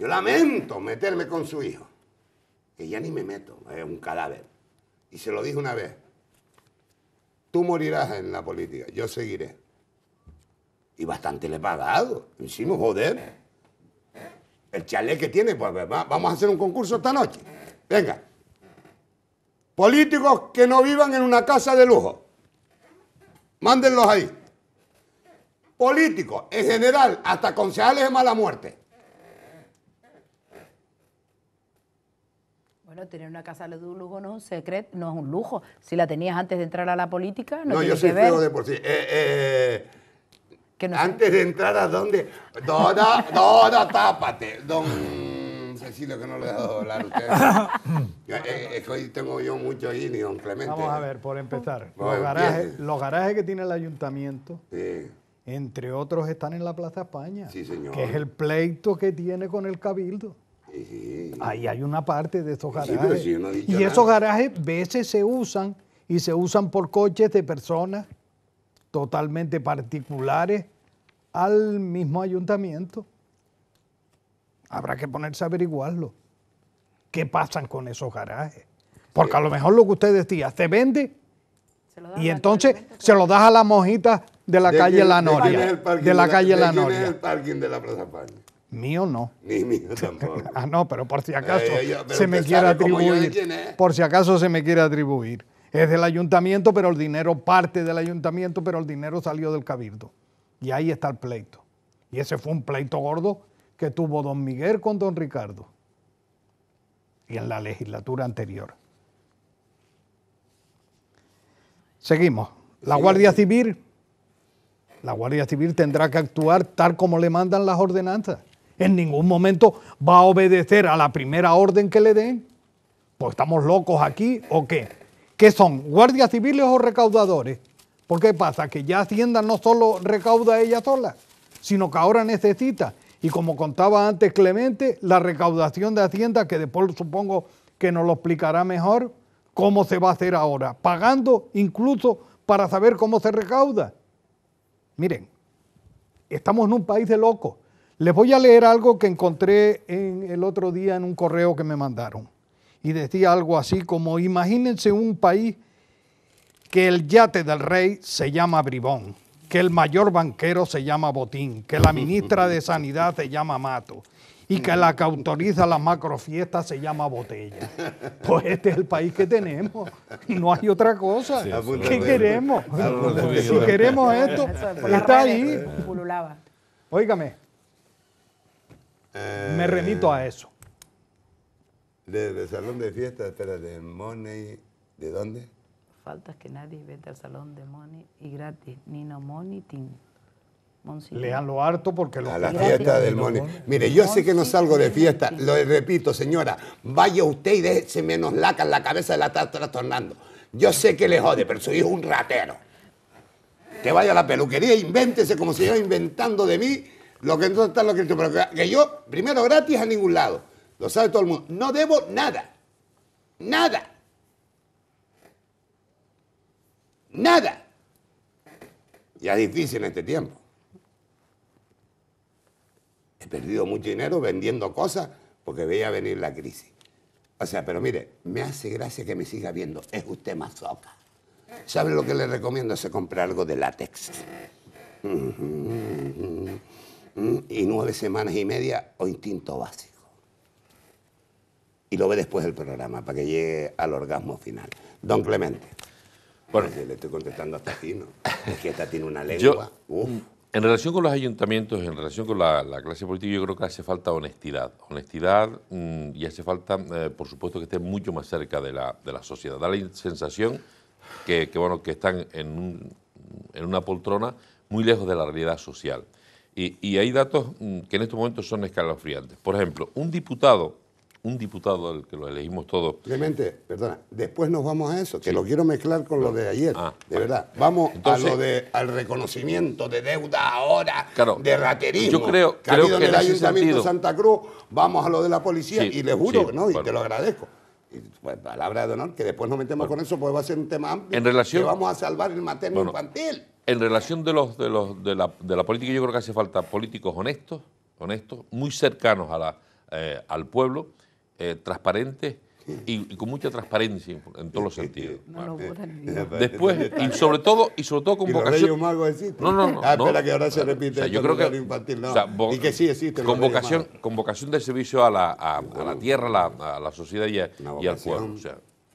Yo lamento meterme con su hijo, que ya ni me meto, es un cadáver. Y se lo dije una vez, tú morirás en la política, yo seguiré. Y bastante le he pagado, encima, joder. El chalet que tiene, pues vamos a hacer un concurso esta noche. Venga. Políticos que no vivan en una casa de lujo. Mándenlos ahí. Políticos, en general, hasta concejales de mala muerte. Bueno, tener una casa de lujo no es un secreto, no es un lujo. Si la tenías antes de entrar a la política, no, no yo soy feo de por sí. Eh, eh, no antes de entrar a dónde, Dona, Dona, tápate, don Cecilio que no le he dado hablar a usted. Eh, es que hoy tengo yo mucho ahí, don Clemente. Vamos a ver, por empezar, los garajes, los garajes, que tiene el ayuntamiento. entre otros están en la Plaza España, sí, señor. que es el pleito que tiene con el Cabildo. Ahí hay una parte de esos garajes. y esos garajes veces se usan y se usan por coches de personas totalmente particulares al mismo ayuntamiento. Habrá que ponerse a averiguarlo. ¿Qué pasan con esos garajes? Porque a lo mejor lo que usted decía, se vende y entonces se lo das a la mojita de la calle La Noria. De, la calle La Noria. de la Plaza Mío no. Ni mío tampoco. ah, no, pero por si acaso eh, se me quiere atribuir. Por si acaso se me quiere atribuir. Es del ayuntamiento, pero el dinero parte del ayuntamiento, pero el dinero salió del cabildo. Y ahí está el pleito. Y ese fue un pleito gordo que tuvo don Miguel con don Ricardo. Y en la legislatura anterior. Seguimos. La Guardia Civil. La Guardia Civil tendrá que actuar tal como le mandan las ordenanzas en ningún momento va a obedecer a la primera orden que le den. Pues estamos locos aquí o qué? ¿Qué son? ¿Guardias civiles o recaudadores? ¿Por qué pasa? Que ya Hacienda no solo recauda ella sola, sino que ahora necesita, y como contaba antes Clemente, la recaudación de Hacienda, que después supongo que nos lo explicará mejor, cómo se va a hacer ahora, pagando incluso para saber cómo se recauda. Miren, estamos en un país de locos. Les voy a leer algo que encontré en el otro día en un correo que me mandaron. Y decía algo así como, imagínense un país que el yate del rey se llama Bribón, que el mayor banquero se llama Botín, que la ministra de Sanidad se llama Mato y que la que autoriza las macrofiestas se llama Botella. Pues este es el país que tenemos. No hay otra cosa. ¿Qué queremos? Si queremos esto, está ahí. Óigame, me remito a eso. Desde de salón de fiesta, espera, de Money, ¿de dónde? Faltas que nadie vete al salón de Money y gratis, ni Money Team. lo harto porque lo A la fiesta del Money. Mire, yo sé que no salgo de fiesta, lo repito, señora, vaya usted y déjese menos laca en la cabeza de la está trastornando. Yo sé que le jode, pero su hijo es un ratero. Que vaya a la peluquería, invéntese como si yo inventando de mí lo que entonces está lo Pero que, yo, primero gratis a ningún lado. Lo sabe todo el mundo. No debo nada. Nada. Nada. Ya es difícil en este tiempo. He perdido mucho dinero vendiendo cosas porque veía venir la crisis. O sea, pero mire, me hace gracia que me siga viendo. Es usted más soca. ¿Sabe lo que le recomiendo? Se compra algo de látex y nueve semanas y media o instinto básico. Y lo ve después del programa, para que llegue al orgasmo final. Don Clemente. Bueno, le estoy contestando hasta aquí, ¿no? Es que esta tiene una lengua. Mm, en relación con los ayuntamientos, en relación con la, clase política, yo creo que hace falta honestidad. Honestidad mm, y hace falta, eh, por supuesto, que estén mucho más cerca de la, sociedad. Da la sensación que, bueno, que están en una poltrona muy lejos de la realidad social. Y, hay datos mm, que en estos momentos son escalofriantes. Por ejemplo, un diputado, un diputado al que lo elegimos todos. Clemente, perdona, después nos vamos a eso, que lo quiero mezclar con lo de ayer, ah, de verdad. Vamos a lo de al reconocimiento de deuda ahora, de raterismo. Yo creo que, creo en el Ayuntamiento de Santa Cruz, vamos a lo de la policía, y le juro, ¿no? Y te lo agradezco. Y, pues, palabra de honor, que después nos metemos con eso, pues va a ser un tema amplio. En relación, que vamos a salvar el materno infantil. En relación de, los, de, los, de, la, de la política, yo creo que hace falta políticos honestos, honestos, muy cercanos a eh, al pueblo, eh, transparentes y, con mucha transparencia en, todos los sentidos. No lo Después, y sobre todo, y sobre todo con vocación. No, no, no. Ah, espera que ahora se repite. yo creo que y que sí existe. Con vocación, con vocación de servicio a la, a, la tierra, a la sociedad y, al pueblo.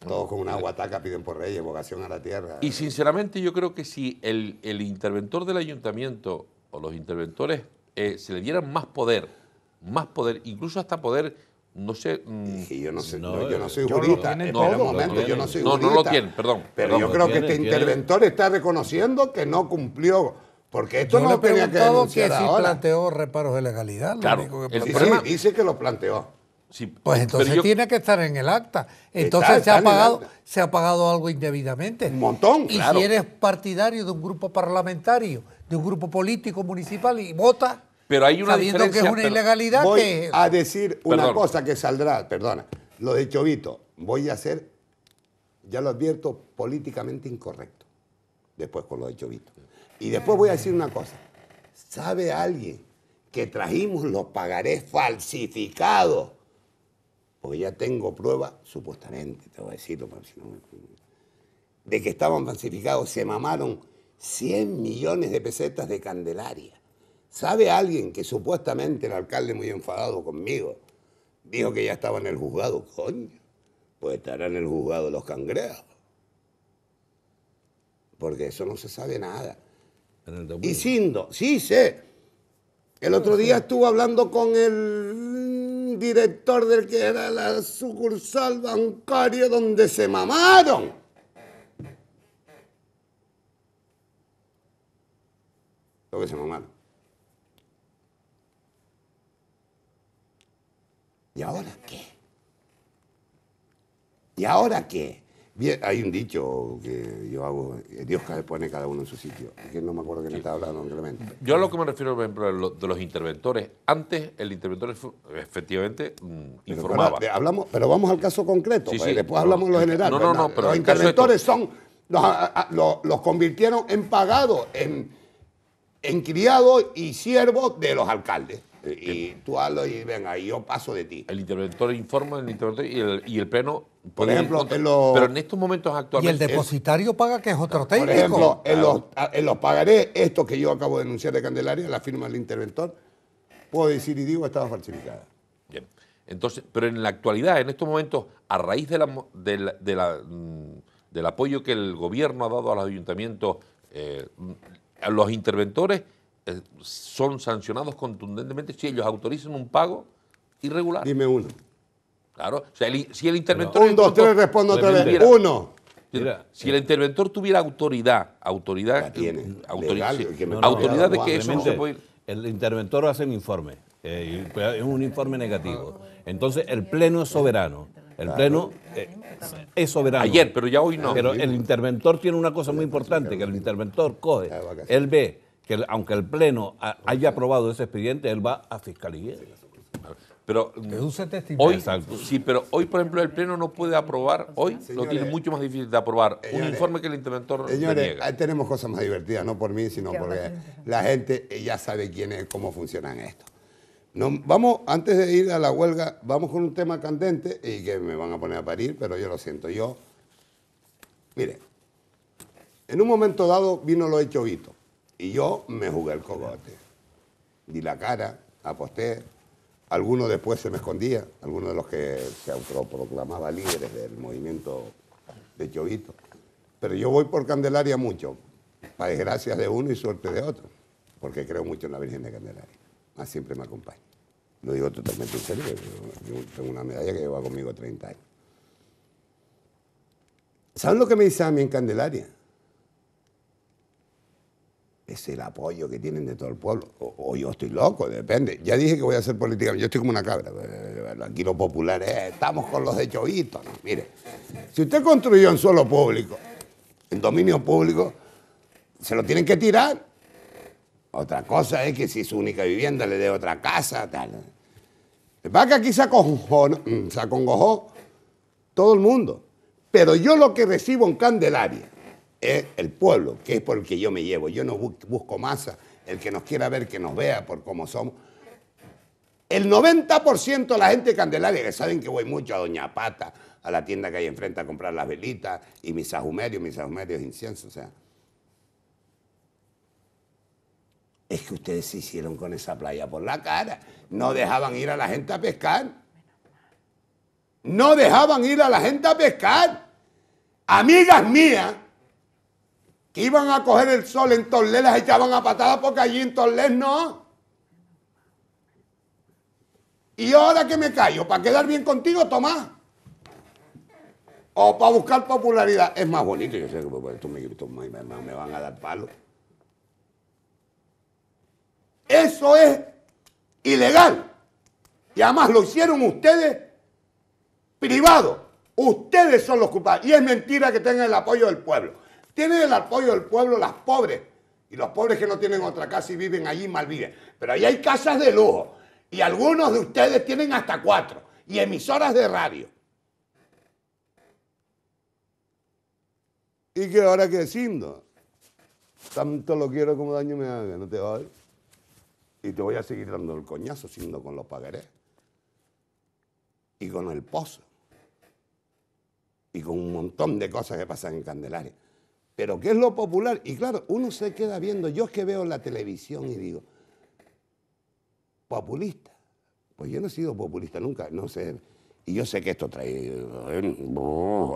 Todos con una guataca piden por reyes, vocación a la tierra. Y sinceramente yo creo que si el, interventor del ayuntamiento o los interventores eh, se le dieran más poder, más poder, incluso hasta poder, no sé... Mm, yo no, sé, yo no soy jurista, no, momento, no lo tienen, perdón. Pero yo creo que este interventor está reconociendo que no cumplió... Porque esto no tenía que denunciar que planteó reparos de legalidad. Claro, único dice que lo planteó pues entonces tiene que estar en el acta. Entonces se, ha pagado, se ha pagado algo indebidamente. Un montón, y si eres partidario de un grupo parlamentario, de un grupo político municipal y vota pero hay una sabiendo que es una ilegalidad. Voy a decir una cosa que saldrá, perdona, lo de Chovito. Voy a ser, ya lo advierto, políticamente incorrecto. Después con lo de Chovito. Y después voy a decir una cosa. ¿Sabe alguien que trajimos los pagarés falsificados porque ya tengo prueba, supuestamente, te voy a para no de que estaban falsificados, se mamaron 100 millones de pesetas de Candelaria. ¿Sabe alguien que supuestamente el alcalde muy enfadado conmigo dijo que ya estaba en el juzgado? Coño, pues estará en el juzgado los cangrejos. Porque eso no se sabe nada. Y Sindo, sí sé. El otro día estuvo hablando con el director del que era la sucursal bancaria donde se mamaron. Lo se mamaron. ¿Y ahora qué? ¿Y ahora qué? Bien, hay un dicho que yo hago, Dios pone cada uno en su sitio, que no me acuerdo quién estaba hablando realmente. Yo a lo que me refiero, por ejemplo, de los interventores. Antes el interventor efectivamente mm, informaba. Pero, hablamos, pero vamos al caso concreto, pues, después hablamos de lo general. No, no, no, los interventores son, los, convirtieron en pagados, en, en criados y siervos de los alcaldes y tú hazlo y venga, y yo paso de ti. El interventor informa, el interventor y el, pleno. Por ejemplo, pero en estos momentos actualmente. Y el depositario paga, que es otro tema Por ejemplo, en los, en esto que yo acabo de denunciar de Candelaria, la firma del interventor, puedo decir y digo, estaba falsificada. Bien. Entonces, pero en la actualidad, en estos momentos, a raíz de la, mm, del apoyo que el gobierno ha dado a los ayuntamientos, eh, mm, a los interventores eh, son sancionados contundentemente si ellos autorizan un pago irregular. Dime uno. Claro, si el interventor... un, dos, tres, respondo otra vez. Uno. si el interventor tuviera autoridad, autoridad, eh, autoridad, de que eso El interventor hace un informe, eh, es un informe negativo. Entonces el pleno es soberano. El pleno es soberano. Ayer, pero ya hoy no. Pero el interventor tiene una cosa muy importante, que el interventor coge, él ve que aunque el Pleno haya aprobado ese expediente, él va a fiscalía. Pero hoy, sí, pero hoy, por ejemplo, el Pleno no puede aprobar, hoy lo tiene mucho más difícil de aprobar un informe que el interventor Señores, ahí tenemos cosas más divertidas, no por mí, sino porque la gente eh, ya sabe quién es, cómo funcionan esto. No, vamos, antes de ir a la huelga, vamos con un tema candente y que me van a poner a parir, pero yo lo siento. Yo, mire, en un momento dado vino lo hecho Vito. Y yo me jugué el cogote. Di la cara, aposté. Algunos después se me escondía, algunos de los que se autoproclamaba líderes del movimiento de Chovito. Pero yo voy por Candelaria mucho, para desgracias de uno y suerte de otro, porque creo mucho en la Virgen de Candelaria. siempre me acompaña. Lo digo totalmente en serio, yo tengo una medalla que lleva conmigo 30 años. ¿Saben lo que me dice a mí en Candelaria? es el apoyo que tienen de todo el pueblo. O, yo estoy loco, depende. Ya dije que voy a hacer política, yo estoy como una cabra. Aquí los populares eh, estamos con los de Chovito. mire, si usted construyó en suelo público, en dominio público, se lo tienen que tirar. Otra cosa es que si su única vivienda le dé otra casa, tal. Va que aquí se se acongojó todo el mundo. Pero yo lo que recibo en Candelaria, es el pueblo, que es por el que yo me llevo. Yo no busco masa, el que nos quiera ver, que nos vea por cómo somos. El 90% de la gente de Candelaria, que saben que voy mucho a Doña Pata, a la tienda que hay enfrente a comprar las velitas y mis ajumerios, mis ajumerios incienso, o sea. Es que ustedes se hicieron con esa playa por la cara. No dejaban ir a la gente a pescar. No dejaban ir a la gente a pescar. Amigas mías, iban a coger el sol en Torles, las echaban a patadas porque allí en Torles no. Y ahora que me callo, para quedar bien contigo, Tomás. O para buscar popularidad. Es más bonito, yo sé que pues, esto me, van a dar palo. Eso es ilegal. Y además lo hicieron ustedes privado. Ustedes son los culpables. Y es mentira que tengan el apoyo del pueblo. Tienen el apoyo del pueblo las pobres. Y los pobres que no tienen otra casa y viven allí, mal viven. Pero ahí hay casas de lujo. Y algunos de ustedes tienen hasta cuatro. Y emisoras de radio. Y qué ahora que siendo, tanto lo quiero como daño me haga, no te voy. Y te voy a seguir dando el coñazo siendo con los pagarés. Y con el pozo. Y con un montón de cosas que pasan en Candelaria. Pero ¿qué es lo popular? Y claro, uno se queda viendo, yo es que veo la televisión y digo, populista. Pues yo no he sido populista nunca, no sé. Y yo sé que esto trae. Uh,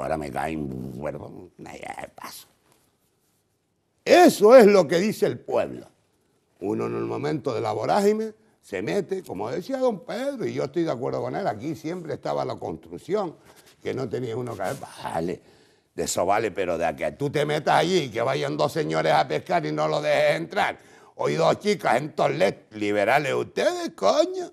ahora me caen. paso. Eso es lo que dice el pueblo. Uno en el momento de la vorágine se mete, como decía don Pedro, y yo estoy de acuerdo con él, aquí siempre estaba la construcción, que no tenía uno que. Vale eso vale, pero de que tú te metas allí y que vayan dos señores a pescar y no lo dejes entrar. Hoy dos chicas en torles liberales ustedes, coño.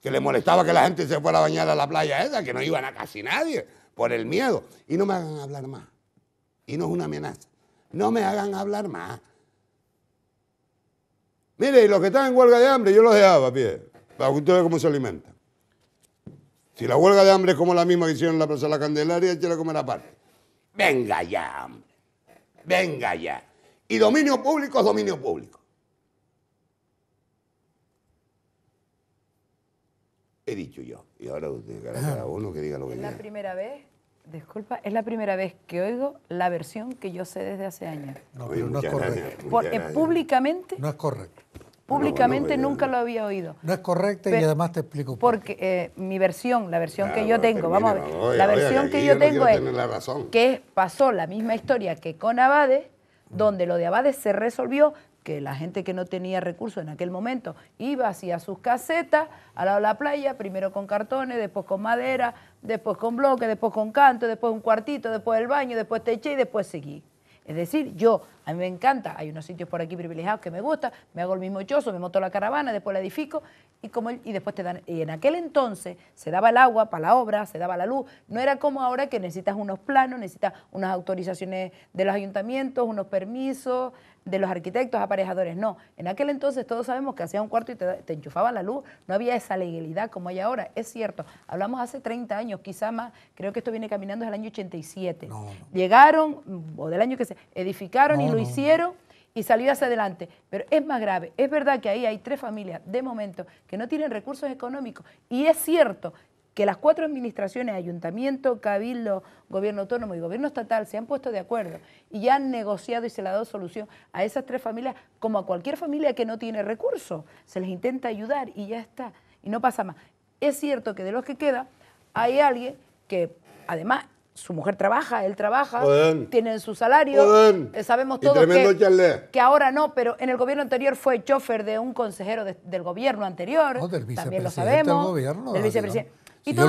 Que le molestaba que la gente se fuera a bañar a la playa esa, que no iban a casi nadie, por el miedo. Y no me hagan hablar más. Y no es una amenaza. No me hagan hablar más. Mire, y los que están en huelga de hambre, yo los dejaba, pie. Para que ustedes vean cómo se alimentan. Si la huelga de hambre es como la misma que hicieron en la Plaza de la Candelaria, échela a comer parte. Venga ya, hambre. Venga ya. Y dominio público es dominio público. He dicho yo. Y ahora usted, uno que diga lo que Es la primera vez Disculpa, es la primera vez que oigo la versión que yo sé desde hace años. No, no es correcto. Porque públicamente. No es correcto. Públicamente nunca lo había oído. No es correcto y además te explico. Por porque eh, mi versión, la versión ah, que yo tengo, vamos a ver, la versión que, yo, tengo es que pasó la misma historia que con Abades, mm. donde lo de Abades se resolvió, que la gente que no tenía recursos en aquel momento iba hacia sus casetas, al lado de la playa, primero con cartones, después con madera, después con bloques, después con canto, después un cuartito, después el baño, después eché y después seguí. Es decir, yo, a mí me encanta, hay unos sitios por aquí privilegiados que me gusta, me hago el mismo chozo, me moto la caravana, después la edifico y, como y después te dan... Y en aquel entonces se daba el agua para la obra, se daba la luz, no era como ahora que necesitas unos planos, necesitas unas autorizaciones de los ayuntamientos, unos permisos, de los arquitectos, aparejadores, no. En aquel entonces todos sabemos que hacía un cuarto y te, enchufaban enchufaba la luz, no había esa legalidad como hay ahora, es cierto. Hablamos hace 30 años, quizá más, creo que esto viene caminando desde el año 87. Llegaron, o del año que se, edificaron y lo hicieron y salió hacia adelante. Pero es más grave, es verdad que ahí hay tres familias de momento que no tienen recursos económicos y es cierto que las cuatro administraciones, ayuntamiento, cabildo, gobierno autónomo y gobierno estatal, se han puesto de acuerdo y ya han negociado y se le ha dado solución a esas tres familias, como a cualquier familia que no tiene recursos. Se les intenta ayudar y ya está, y no pasa más. Es cierto que de los que queda, hay alguien que, además, su mujer trabaja, él trabaja, tienen su salario, eh, sabemos todos que, ahora no, pero en el gobierno anterior fue chofer de un consejero del gobierno anterior, también lo sabemos, del vicepresidente. Y tú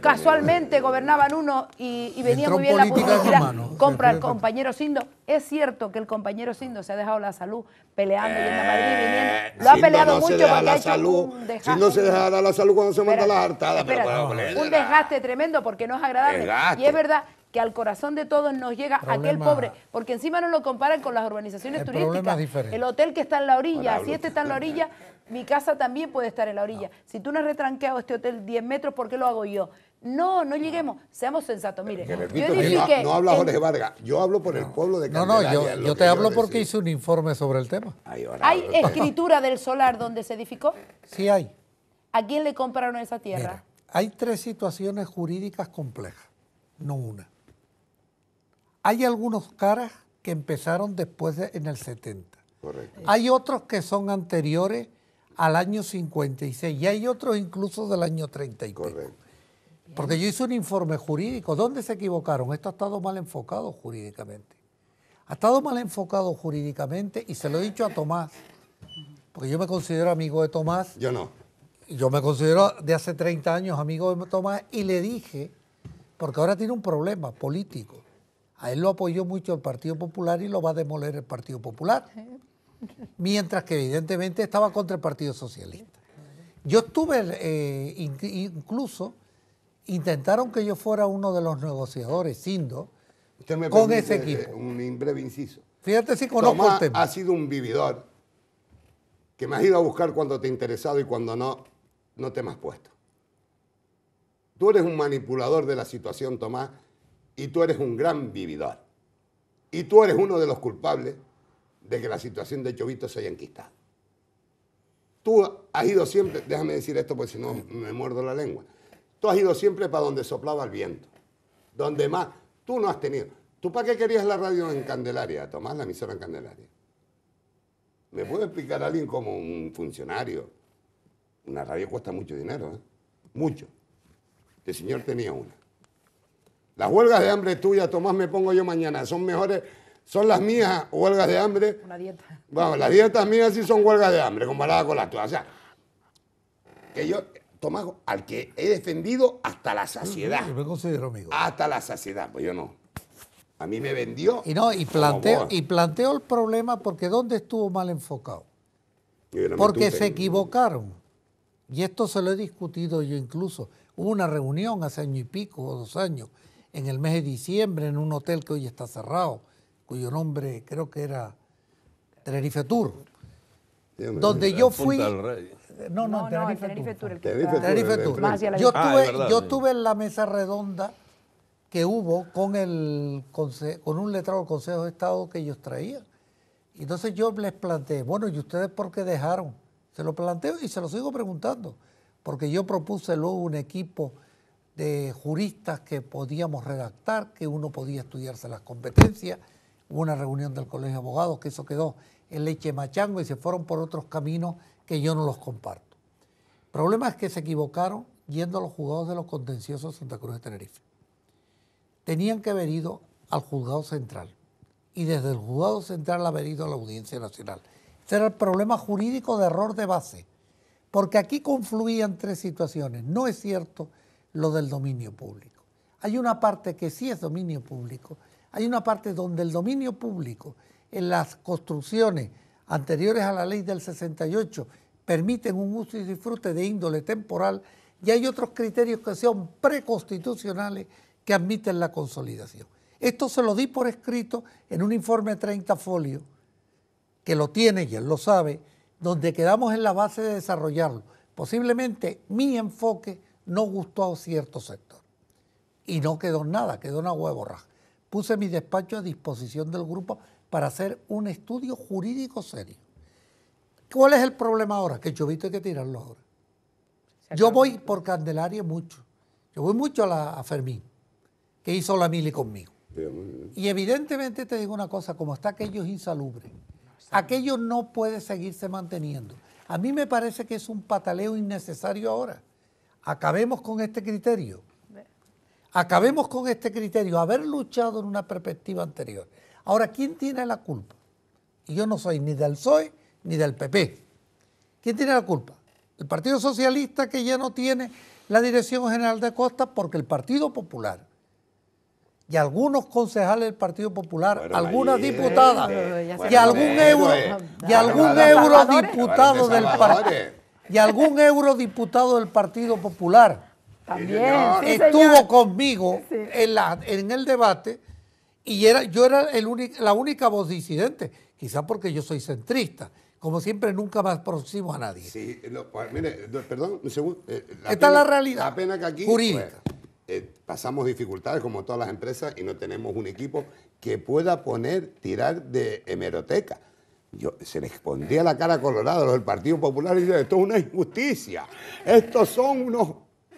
casualmente gobernaban uno y, venía muy bien la política, Compra el compañero Sindo. Es cierto que el compañero Sindo se ha dejado la salud peleando y en la eh, Madrid viniendo. Lo ha peleado mucho para salud. un Si no se deja la salud cuando se manda las hartadas. Pero un desgaste tremendo porque no es agradable. Y es verdad que al corazón de todos nos llega aquel pobre, porque encima no lo comparan con las urbanizaciones turísticas. El hotel que está en la orilla, si este está en la orilla, mi casa también puede estar en la orilla. Si tú no has retranqueado este hotel 10 metros, ¿por qué lo hago yo? No, no lleguemos. Seamos sensatos. Mire, yo no, habla Jorge Vargas. Yo hablo por el pueblo de Candelaria. No, no, yo, te hablo porque hice un informe sobre el tema. ¿Hay escritura del solar donde se edificó? Sí hay. ¿A quién le compraron esa tierra? hay tres situaciones jurídicas complejas, no una. Hay algunos caras que empezaron después en el 70. Correcto. Hay otros que son anteriores al año 56 y hay otros incluso del año 30 Porque yo hice un informe jurídico. ¿Dónde se equivocaron? Esto ha estado mal enfocado jurídicamente. Ha estado mal enfocado jurídicamente y se lo he dicho a Tomás, porque yo me considero amigo de Tomás. Yo no. Yo me considero de hace 30 años amigo de Tomás y le dije, porque ahora tiene un problema político. A él lo apoyó mucho el Partido Popular y lo va a demoler el Partido Popular mientras que evidentemente estaba contra el Partido Socialista. Yo estuve, eh, incluso, intentaron que yo fuera uno de los negociadores, Sindo, con ese equipo. Eh, un breve inciso. Fíjate si conozco el tema. ha sido un vividor que me has ido a buscar cuando te he interesado y cuando no, no te me has puesto. Tú eres un manipulador de la situación, Tomás, y tú eres un gran vividor. Y tú eres uno de los culpables de que la situación de Chovito se haya enquistado. Tú has ido siempre, déjame decir esto porque si no me muerdo la lengua, tú has ido siempre para donde soplaba el viento, donde más, tú no has tenido. ¿Tú para qué querías la radio en Candelaria, Tomás, la emisora en Candelaria? ¿Me puede explicar a alguien como un funcionario? Una radio cuesta mucho dinero, ¿eh? Mucho. El señor tenía una. Las huelgas de hambre tuya, Tomás, me pongo yo mañana, son mejores son las mías huelgas de hambre. Una dieta. Bueno, las dietas mías sí son huelgas de hambre comparadas con las tuyas. O sea, que yo, Tomás, al que he defendido hasta la saciedad. Yo me considero amigo. Hasta la saciedad, pues yo no. A mí me vendió. Y no, y planteo, y planteo el problema porque ¿dónde estuvo mal enfocado? Porque se equivocaron. Y esto se lo he discutido yo incluso. Hubo una reunión hace año y pico o dos años, en el mes de diciembre, en un hotel que hoy está cerrado cuyo nombre creo que era Tenerife Tour, donde yo fui... No, no, Tenerife, Yo, estuve ah, en la mesa redonda que hubo con, el, con un letrado del Consejo de Estado que ellos traían. Entonces yo les planteé, bueno, ¿y ustedes por qué dejaron? Se lo planteo y se lo sigo preguntando, porque yo propuse luego un equipo de juristas que podíamos redactar, que uno podía estudiarse las competencias Hubo una reunión del Colegio de Abogados que eso quedó en leche machango y se fueron por otros caminos que yo no los comparto. El problema es que se equivocaron yendo a los juzgados de los contenciosos Santa Cruz de Tenerife. Tenían que haber ido al juzgado central y desde el juzgado central haber ido a la Audiencia Nacional. Este era el problema jurídico de error de base, porque aquí confluían tres situaciones. No es cierto lo del dominio público. Hay una parte que sí es dominio público, hay una parte donde el dominio público en las construcciones anteriores a la ley del 68 permiten un uso y disfrute de índole temporal y hay otros criterios que son preconstitucionales que admiten la consolidación. Esto se lo di por escrito en un informe 30 folios, que lo tiene y él lo sabe, donde quedamos en la base de desarrollarlo. Posiblemente mi enfoque no gustó a cierto sector. Y no quedó nada, quedó una huevo borraja puse mi despacho a disposición del grupo para hacer un estudio jurídico serio. ¿Cuál es el problema ahora? Que el chubito hay que tirarlo ahora. Yo voy por Candelaria mucho. Yo voy mucho a, la, Fermín, que hizo la mili conmigo. y evidentemente te digo una cosa, como está aquello insalubre. Aquello no puede seguirse manteniendo. A mí me parece que es un pataleo innecesario ahora. Acabemos con este criterio. Acabemos con este criterio, haber luchado en una perspectiva anterior. Ahora, ¿quién tiene la culpa? Y yo no soy ni del PSOE ni del PP. ¿Quién tiene la culpa? El Partido Socialista que ya no tiene la Dirección General de Costas porque el Partido Popular y algunos concejales del Partido Popular, algunas diputadas y algún euro y algún del y algún eurodiputado del Partido Popular Estuvo conmigo en, la, en el debate y era, yo era el la única voz disidente, quizás porque yo soy centrista. Como siempre, nunca más próximo a nadie. Pues, perdón, eh, la Esta es la realidad. pena que aquí pues, jurídica. Eh, pasamos dificultades como todas las empresas y no tenemos un equipo que pueda poner, tirar de hemeroteca. Yo, se le escondía la cara colorada a los del Partido Popular y yo, esto es una injusticia. Estos son unos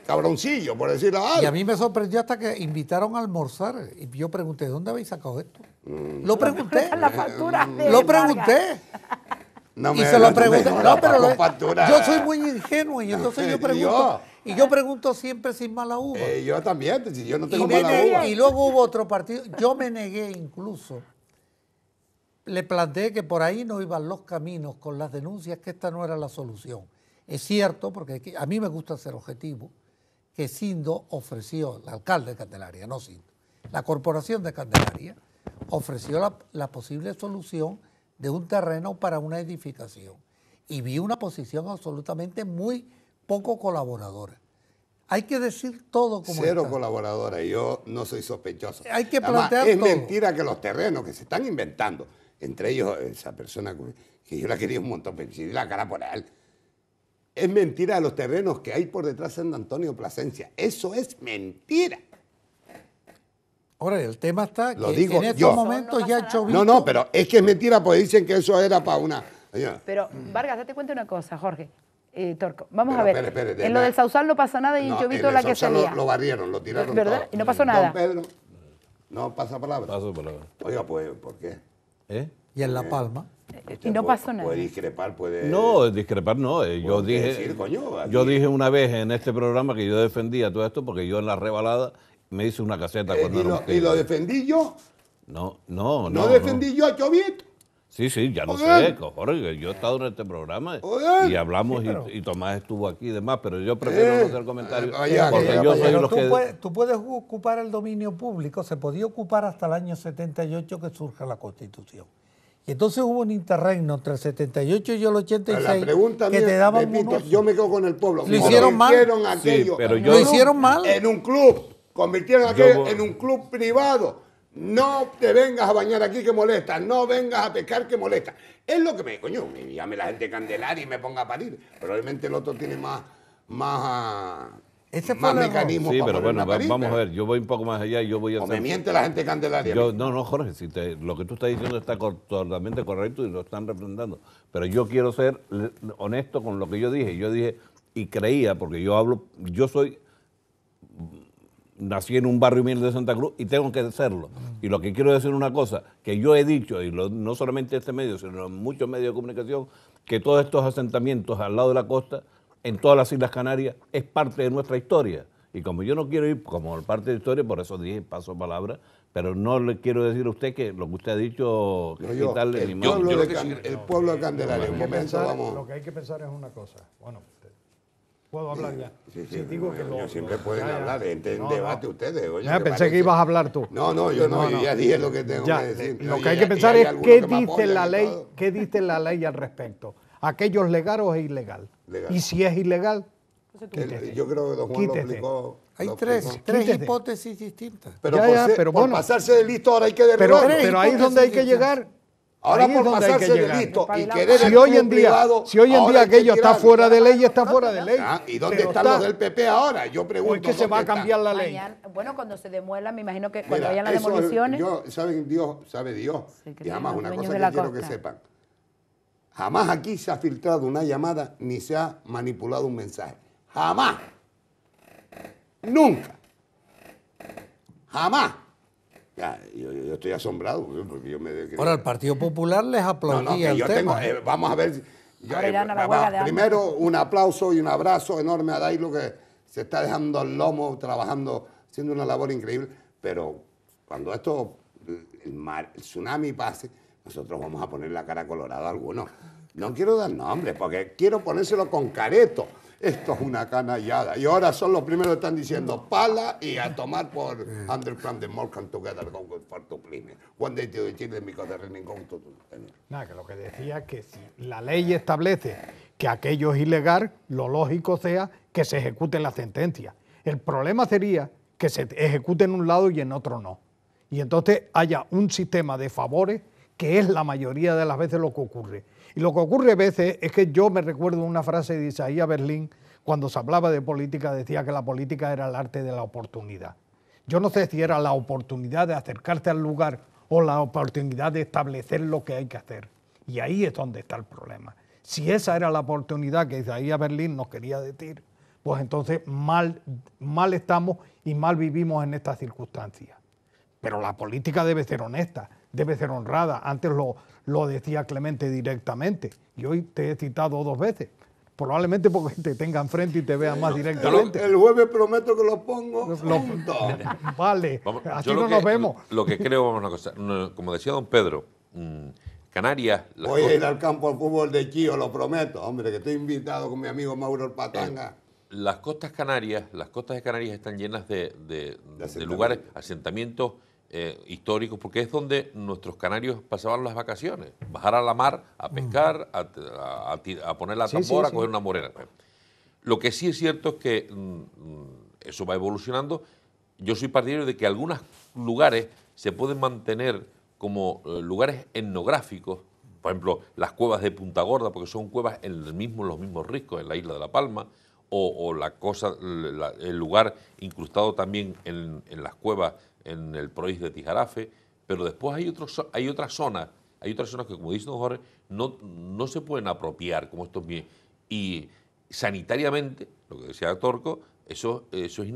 cabroncillo, por decirlo así. Y a mí me sorprendió hasta que invitaron a almorzar. Y yo pregunté, ¿dónde habéis sacado esto? Mm. Lo pregunté. La lo pregunté. No me y se lo pregunté. No, pero yo soy muy ingenuo y entonces yo pregunto. Y yo pregunto siempre sin mala uva. Eh, yo también, si yo no tengo mala Y luego hubo otro partido. Yo me negué incluso. Le planteé que por ahí no iban los caminos con las denuncias, que esta no era la solución. Es cierto, porque a mí me gusta ser objetivo que Sindo ofreció, el alcalde de Candelaria, no Sindo, la corporación de Candelaria ofreció la, posible solución de un terreno para una edificación y vi una posición absolutamente muy poco colaboradora. Hay que decir todo como Cero colaboradora, yo no soy sospechoso. Hay que plantear Es mentira que los terrenos que se están inventando, entre ellos esa persona que yo la quería un montón, pero si la cara por él, es mentira los terrenos que hay por detrás de San Antonio Plasencia. Eso es mentira. Ahora, el tema está Lo que digo en estos momentos ya ya hecho. No, no, pero es que es mentira porque dicen que eso era para una... Pero, Vargas, date cuenta de una cosa, Jorge. Eh, Torco, vamos a ver. en lo del Sausal no pasa nada y no, Chovito la que salía. Lo, lo barrieron, lo tiraron ¿Verdad? Y no pasó nada. Pedro, no pasa palabra. Pasa palabra. Oiga, pues, ¿por qué? ¿Eh? ¿Y en La Palma? y no pasó nada. Puede discrepar, puede. No, discrepar no. Eh, yo dije, yo dije una vez en este programa que yo defendía todo esto porque yo en la rebalada me hice una caseta eh, cuando y, lo, defendí yo. No, no, no. No defendí yo a Chovito. Sí, sí, ya no sé, Jorge, yo he estado en este programa y hablamos y, Tomás estuvo aquí y demás, pero yo prefiero eh, no hacer comentarios porque yo soy tú Puedes, tú puedes ocupar el dominio público, se podía ocupar hasta el año 78 que surja la Constitución entonces hubo un interregno entre el 78 y el 86 la pregunta que te daban Yo me quedo con el pueblo. Lo hicieron mal. pero yo lo hicieron mal. En un club. Convirtieron aquello en un club privado. No te vengas a bañar aquí que molesta, no vengas a pescar que molesta. Es lo que me, coño, me llame la gente Candelaria y me ponga a parir. Probablemente el otro tiene más, más ah, ese más mecanismo. Sí, pero bueno, vamos a ver, yo voy un poco más allá y yo voy a... O me miente la gente candelaria. no, no, Jorge, lo que tú estás diciendo está totalmente correcto y lo están refrendando. Pero yo quiero ser honesto con lo que yo dije. Yo dije, y creía, porque yo hablo, yo soy, nací en un barrio humilde de Santa Cruz y tengo que serlo. Y lo que quiero decir es una cosa, que yo he dicho, y no solamente este medio, sino muchos medios de comunicación, que todos estos asentamientos al lado de la costa en todas las Islas Canarias es parte de nuestra historia. Y como yo no quiero ir como parte de la historia, por eso dije paso palabra, pero no le quiero decir a usted que lo que usted ha dicho, quitarle el, pueblo de el pueblo de Candelaria. No, vamos. Lo que hay que pensar es una cosa. Bueno, puedo hablar ya. Sí, sí, digo que siempre pueden hablar, en, debate ustedes. Oye, ya, pensé que ibas a hablar tú. No, no, yo no, ya dije lo que tengo que decir. Lo que hay que pensar es dice la ley, qué dice la ley al respecto aquello es legal o es ilegal. Y si es ilegal, yo creo que don Juan lo explicó. Hay tres, tres hipótesis distintas. Pero, por, pero pasarse de listo ahora hay que derribarlo. Pero, ahí es donde hay que llegar. Ahora por pasarse de listo y querer si hoy en día, si hoy en día aquello está fuera de ley, está fuera de ley. Ah, ¿Y dónde están está... los del PP ahora? Yo pregunto. ¿Por qué se va a cambiar la ley? bueno, cuando se demuela, me imagino que cuando vayan las demoliciones. Yo, saben Dios, sabe Dios. y además una cosa que quiero que sepan. Jamás aquí se ha filtrado una llamada ni se ha manipulado un mensaje. Jamás. Nunca. Jamás. yo, estoy asombrado pues, yo Ahora, el Partido Popular les aplaudía. Eh, vamos a ver. Eh, primero, un aplauso y un abrazo enorme a Dailo que se está dejando al lomo, trabajando, haciendo una labor increíble. Pero cuando esto, el tsunami pase, nosotros vamos a poner la cara colorada a algunos. No quiero dar nombres porque quiero ponérselo con careto. Esto es una canallada. Y ahora son los primeros que están diciendo pala y a tomar por Underground de Morgan Together con for tu One day to Chile, mi Nada, que lo que decía es que si la ley establece que aquello es ilegal, lo lógico sea que se ejecute la sentencia. El problema sería que se ejecute en un lado y en otro no. Y entonces haya un sistema de favores que es la mayoría de las veces lo que ocurre. Y lo que ocurre a veces es que yo me recuerdo una frase de Isaías Berlín cuando se hablaba de política, decía que la política era el arte de la oportunidad. Yo no sé si era la oportunidad de acercarte al lugar o la oportunidad de establecer lo que hay que hacer. Y ahí es donde está el problema. Si esa era la oportunidad que Isaías Berlín nos quería decir, pues entonces mal, mal estamos y mal vivimos en estas circunstancias. Pero la política debe ser honesta debe ser honrada. Antes lo, lo decía Clemente directamente y hoy te he citado dos veces probablemente porque te tengan frente y te vean más directamente. El, jueves prometo que lo pongo. vale, así no nos vemos. Lo que creo, vamos a cosa, como decía don Pedro, mm, Canarias... Voy a ir al campo al fútbol de Chío, lo prometo, hombre, que estoy invitado con mi amigo Mauro el Patanga. Eh, las costas canarias, las costas de Canarias están llenas de, lugares, asentamientos eh, históricos, porque es donde nuestros canarios pasaban las vacaciones, bajar a la mar, a mm. pescar, a, poner la tambora, a coger una morena. Lo que sí es cierto es que mm, eso va evolucionando. Yo soy partidario de que algunos lugares se pueden mantener como eh, lugares etnográficos, por ejemplo, las cuevas de Punta Gorda, porque son cuevas en el mismo, los mismos riscos, en la isla de La Palma, o, la cosa, el lugar incrustado también en las cuevas en el Prois de Tijarafe, pero después hay, otros, hay otras zonas, hay otras zonas que, como dice don Jorge, no, no se pueden apropiar como estos bienes. Y sanitariamente, lo que decía Torco, eso, eso es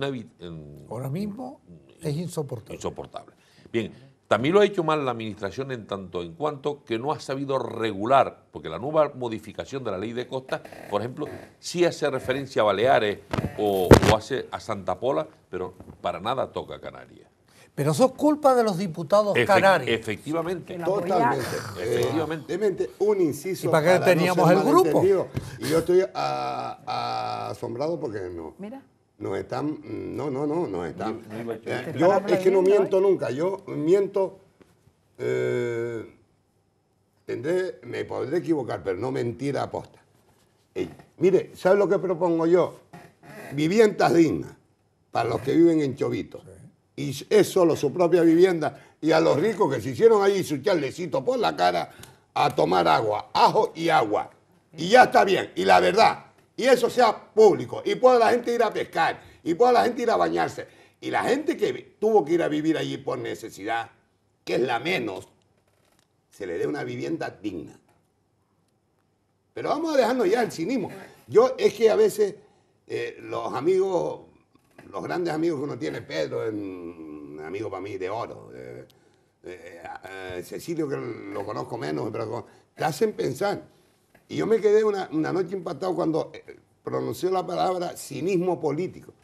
Ahora mismo es insoportable. Insoportable. Bien, también lo ha hecho mal la administración en tanto en cuanto que no ha sabido regular, porque la nueva modificación de la ley de costas, por ejemplo, sí hace referencia a Baleares o, hace a Santa Pola, pero para nada toca Canarias. Pero eso es culpa de los diputados canarios. Efectivamente. Totalmente. Efectivamente. Un inciso. ¿Y para qué teníamos el grupo? yo estoy asombrado porque no. Mira. no están. Mm, no, no, no, no están. Eh, yo es que no miento ¿eh? nunca. Yo miento. Eh, me podré equivocar, pero no mentira aposta. mire, ¿sabes lo que propongo yo? Viviendas dignas para los que viven en Chovito y es solo su propia vivienda y a los ricos que se hicieron allí su charlecito por la cara a tomar agua, ajo y agua. Y ya está bien, y la verdad, y eso sea público, y pueda la gente ir a pescar, y pueda la gente ir a bañarse, y la gente que tuvo que ir a vivir allí por necesidad, que es la menos, se le dé una vivienda digna. Pero vamos a dejarnos ya el cinismo. Yo es que a veces eh, los amigos los grandes amigos que uno tiene, Pedro, es un amigo para mí de oro. Eh, eh, Cecilio, que lo conozco menos, pero te hacen pensar. Y yo me quedé una, una noche impactado cuando eh, pronunció la palabra cinismo político.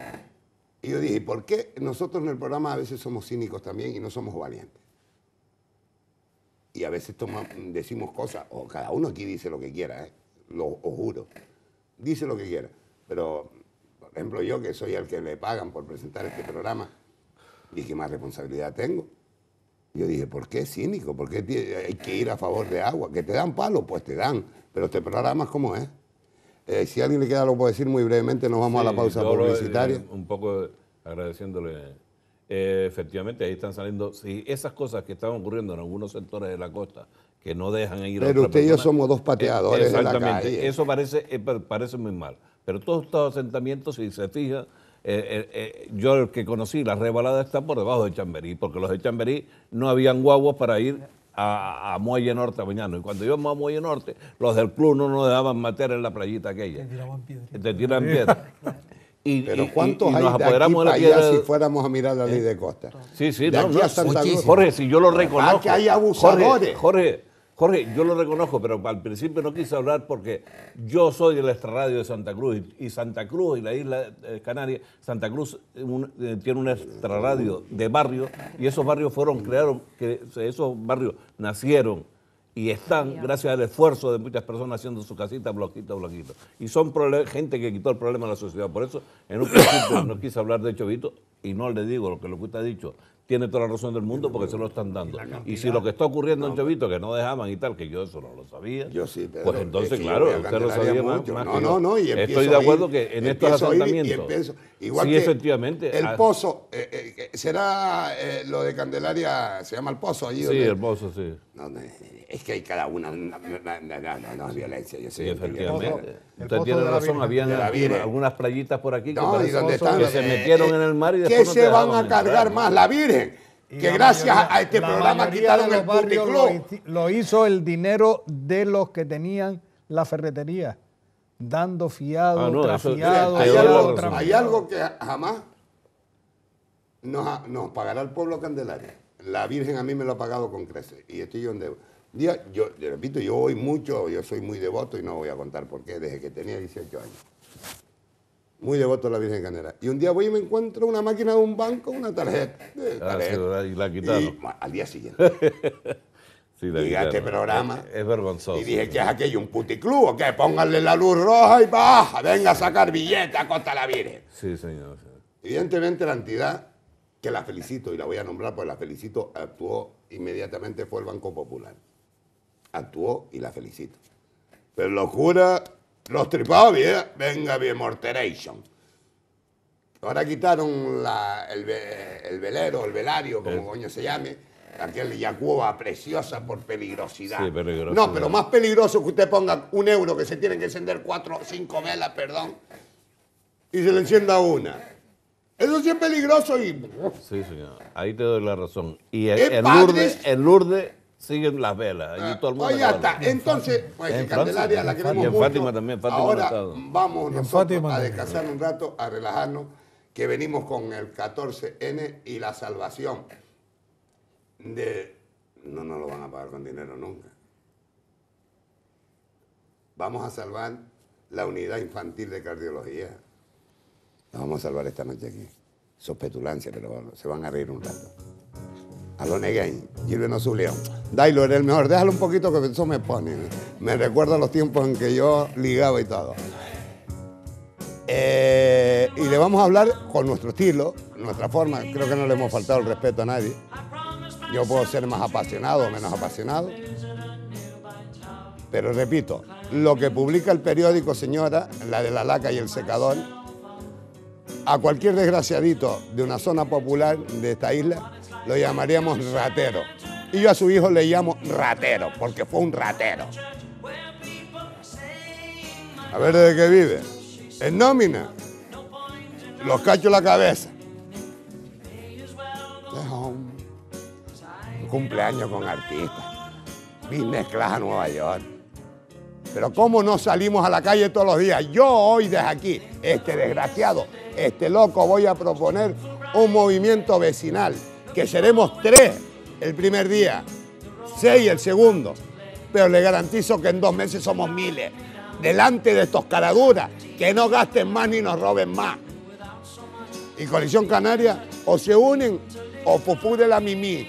Y yo dije, ¿por qué nosotros en el programa a veces somos cínicos también y no somos valientes? Y a veces decimos cosas, o cada uno aquí dice lo que quiera, lo juro, dice lo que quiera, pero por ejemplo, yo que soy el que le pagan por presentar este programa, ¿y que más responsabilidad tengo? Yo dije, ¿por qué cínico? ¿Por qué hay que ir a favor de agua? ¿Que te dan palo? Pues te dan. Pero este programa es como es. Eh, si a alguien le queda algo por decir muy brevemente, nos vamos a la pausa publicitaria. Un poco agradeciéndole. Eh, efectivamente, ahí están saliendo. Si esas cosas que están ocurriendo en algunos sectores de la costa, que no dejan ir Pero a Pero usted y yo somos dos eh, pateadores exactamente. Eso parece, parece muy mal. Pero todos estos asentamientos, si se fija, eh, eh, eh, yo el que conocí, la rebalada está por debajo de Chamberí, porque los de Chamberí no habían guaguas para ir a, a, Muelle Norte mañana Y cuando íbamos a Muelle Norte, los del club no nos dejaban meter en la playita aquella. Te tiraban piedra. Te tiraban piedra. Y, Pero ¿cuántos nos hay de si fuéramos a mirar la ley de costa? Sí, sí, de no, Santa Jorge, si yo lo reconozco. Ah, que hay abusadores. Jorge Jorge, yo lo reconozco, pero al principio no quise hablar porque yo soy el extraradio de Santa Cruz y Santa Cruz y la isla eh, Canaria, Santa Cruz eh, tiene un extraradio de barrio y esos barrios fueron creados, que esos barrios nacieron y están gracias al esfuerzo de muchas personas haciendo su casita bloquito a bloquito. Y son gente que quitó el problema de la sociedad. Por eso en un principio no quise hablar de Chovito y no le digo lo que lo que usted ha dicho tiene toda la razón del mundo porque se lo están dando. Y, si lo que está ocurriendo en Chavito, que no dejaban y tal, que yo eso no lo sabía, pues entonces, claro, usted lo sabía más, no, no, no, Estoy de acuerdo que en estos asentamientos sí, efectivamente. El ah. pozo, eh, eh, será eh, lo de Candelaria, se llama el pozo allí. Sí, el pozo, sí. es que hay cada una, no, es violencia. Yo sé efectivamente. Usted tiene razón, había algunas playitas por aquí que, se metieron en el mar y después ¿Qué se van a cargar más? La Virgen. que gracias a este programa quitaron el puticlub. lo hizo el dinero de los que tenían la ferretería dando fiado, ah, hay, algo, que jamás nos, pagará el pueblo Candelaria. La Virgen a mí me lo ha pagado con creces y estoy yo en deuda. Yo, yo, repito, yo voy mucho, yo soy muy devoto y no voy a contar por qué, desde que tenía 18 años. Muy devoto a la Virgen Candelaria. Y un día voy y me encuentro una máquina de un banco, una tarjeta. Ah, y la quitaron. al día siguiente. Sí, y este programa. Es, vergonzoso. Y dije, que es aquello? ¿Un puticlub o Pónganle la luz roja y baja, venga a sacar billetes a Costa la Virgen. Sí, señor. Evidentemente la entidad que la felicito y la voy a nombrar porque la felicito, actuó inmediatamente, fue el Banco Popular. Actuó y la felicito. Pero locura, los tripados, bien, venga bien, Morteration. Ahora quitaron el, velero, el velario, como coño se llame, aquel Yacuba preciosa por peligrosidad. Sí, peligrosidad. No, pero más peligroso que usted ponga un euro que se tienen que encender cuatro, cinco velas, perdón, y se le encienda una. Eso sí es peligroso y... Sí, señor. Ahí te doy la razón. Y en, Lourdes, siguen las velas. Ahí ah, Entonces, pues, en Candelaria la queremos y en Fátima también. Fátima Ahora vamos nosotros a descansar un rato, a relajarnos, que venimos con el 14N y la salvación de no nos lo van a pagar con dinero nunca. Vamos a salvar la unidad infantil de cardiología. La vamos a salvar esta noche aquí. petulancias, pero se van a reír un rato. A lo negain, león. león. Dailo era el mejor, déjalo un poquito que eso me pone. Me recuerda los tiempos en que yo ligaba y todo. Eh, y le vamos a hablar con nuestro estilo, nuestra forma. Creo que no le hemos faltado el respeto a nadie. Yo puedo ser más apasionado o menos apasionado. Pero repito, lo que publica el periódico, señora, la de la laca y el secador, a cualquier desgraciadito de una zona popular de esta isla lo llamaríamos ratero. Y yo a su hijo le llamo ratero, porque fue un ratero. A ver de qué vive. En nómina. Los cacho la cabeza. cumpleaños con artistas. Mis mezclas a Nueva York. Pero ¿cómo no salimos a la calle todos los días? Yo hoy desde aquí, este desgraciado, este loco, voy a proponer un movimiento vecinal, que seremos tres el primer día, seis el segundo, pero le garantizo que en dos meses somos miles, delante de estos caraduras, que no gasten más ni nos roben más. Y Coalición Canaria o se unen o de la mimí,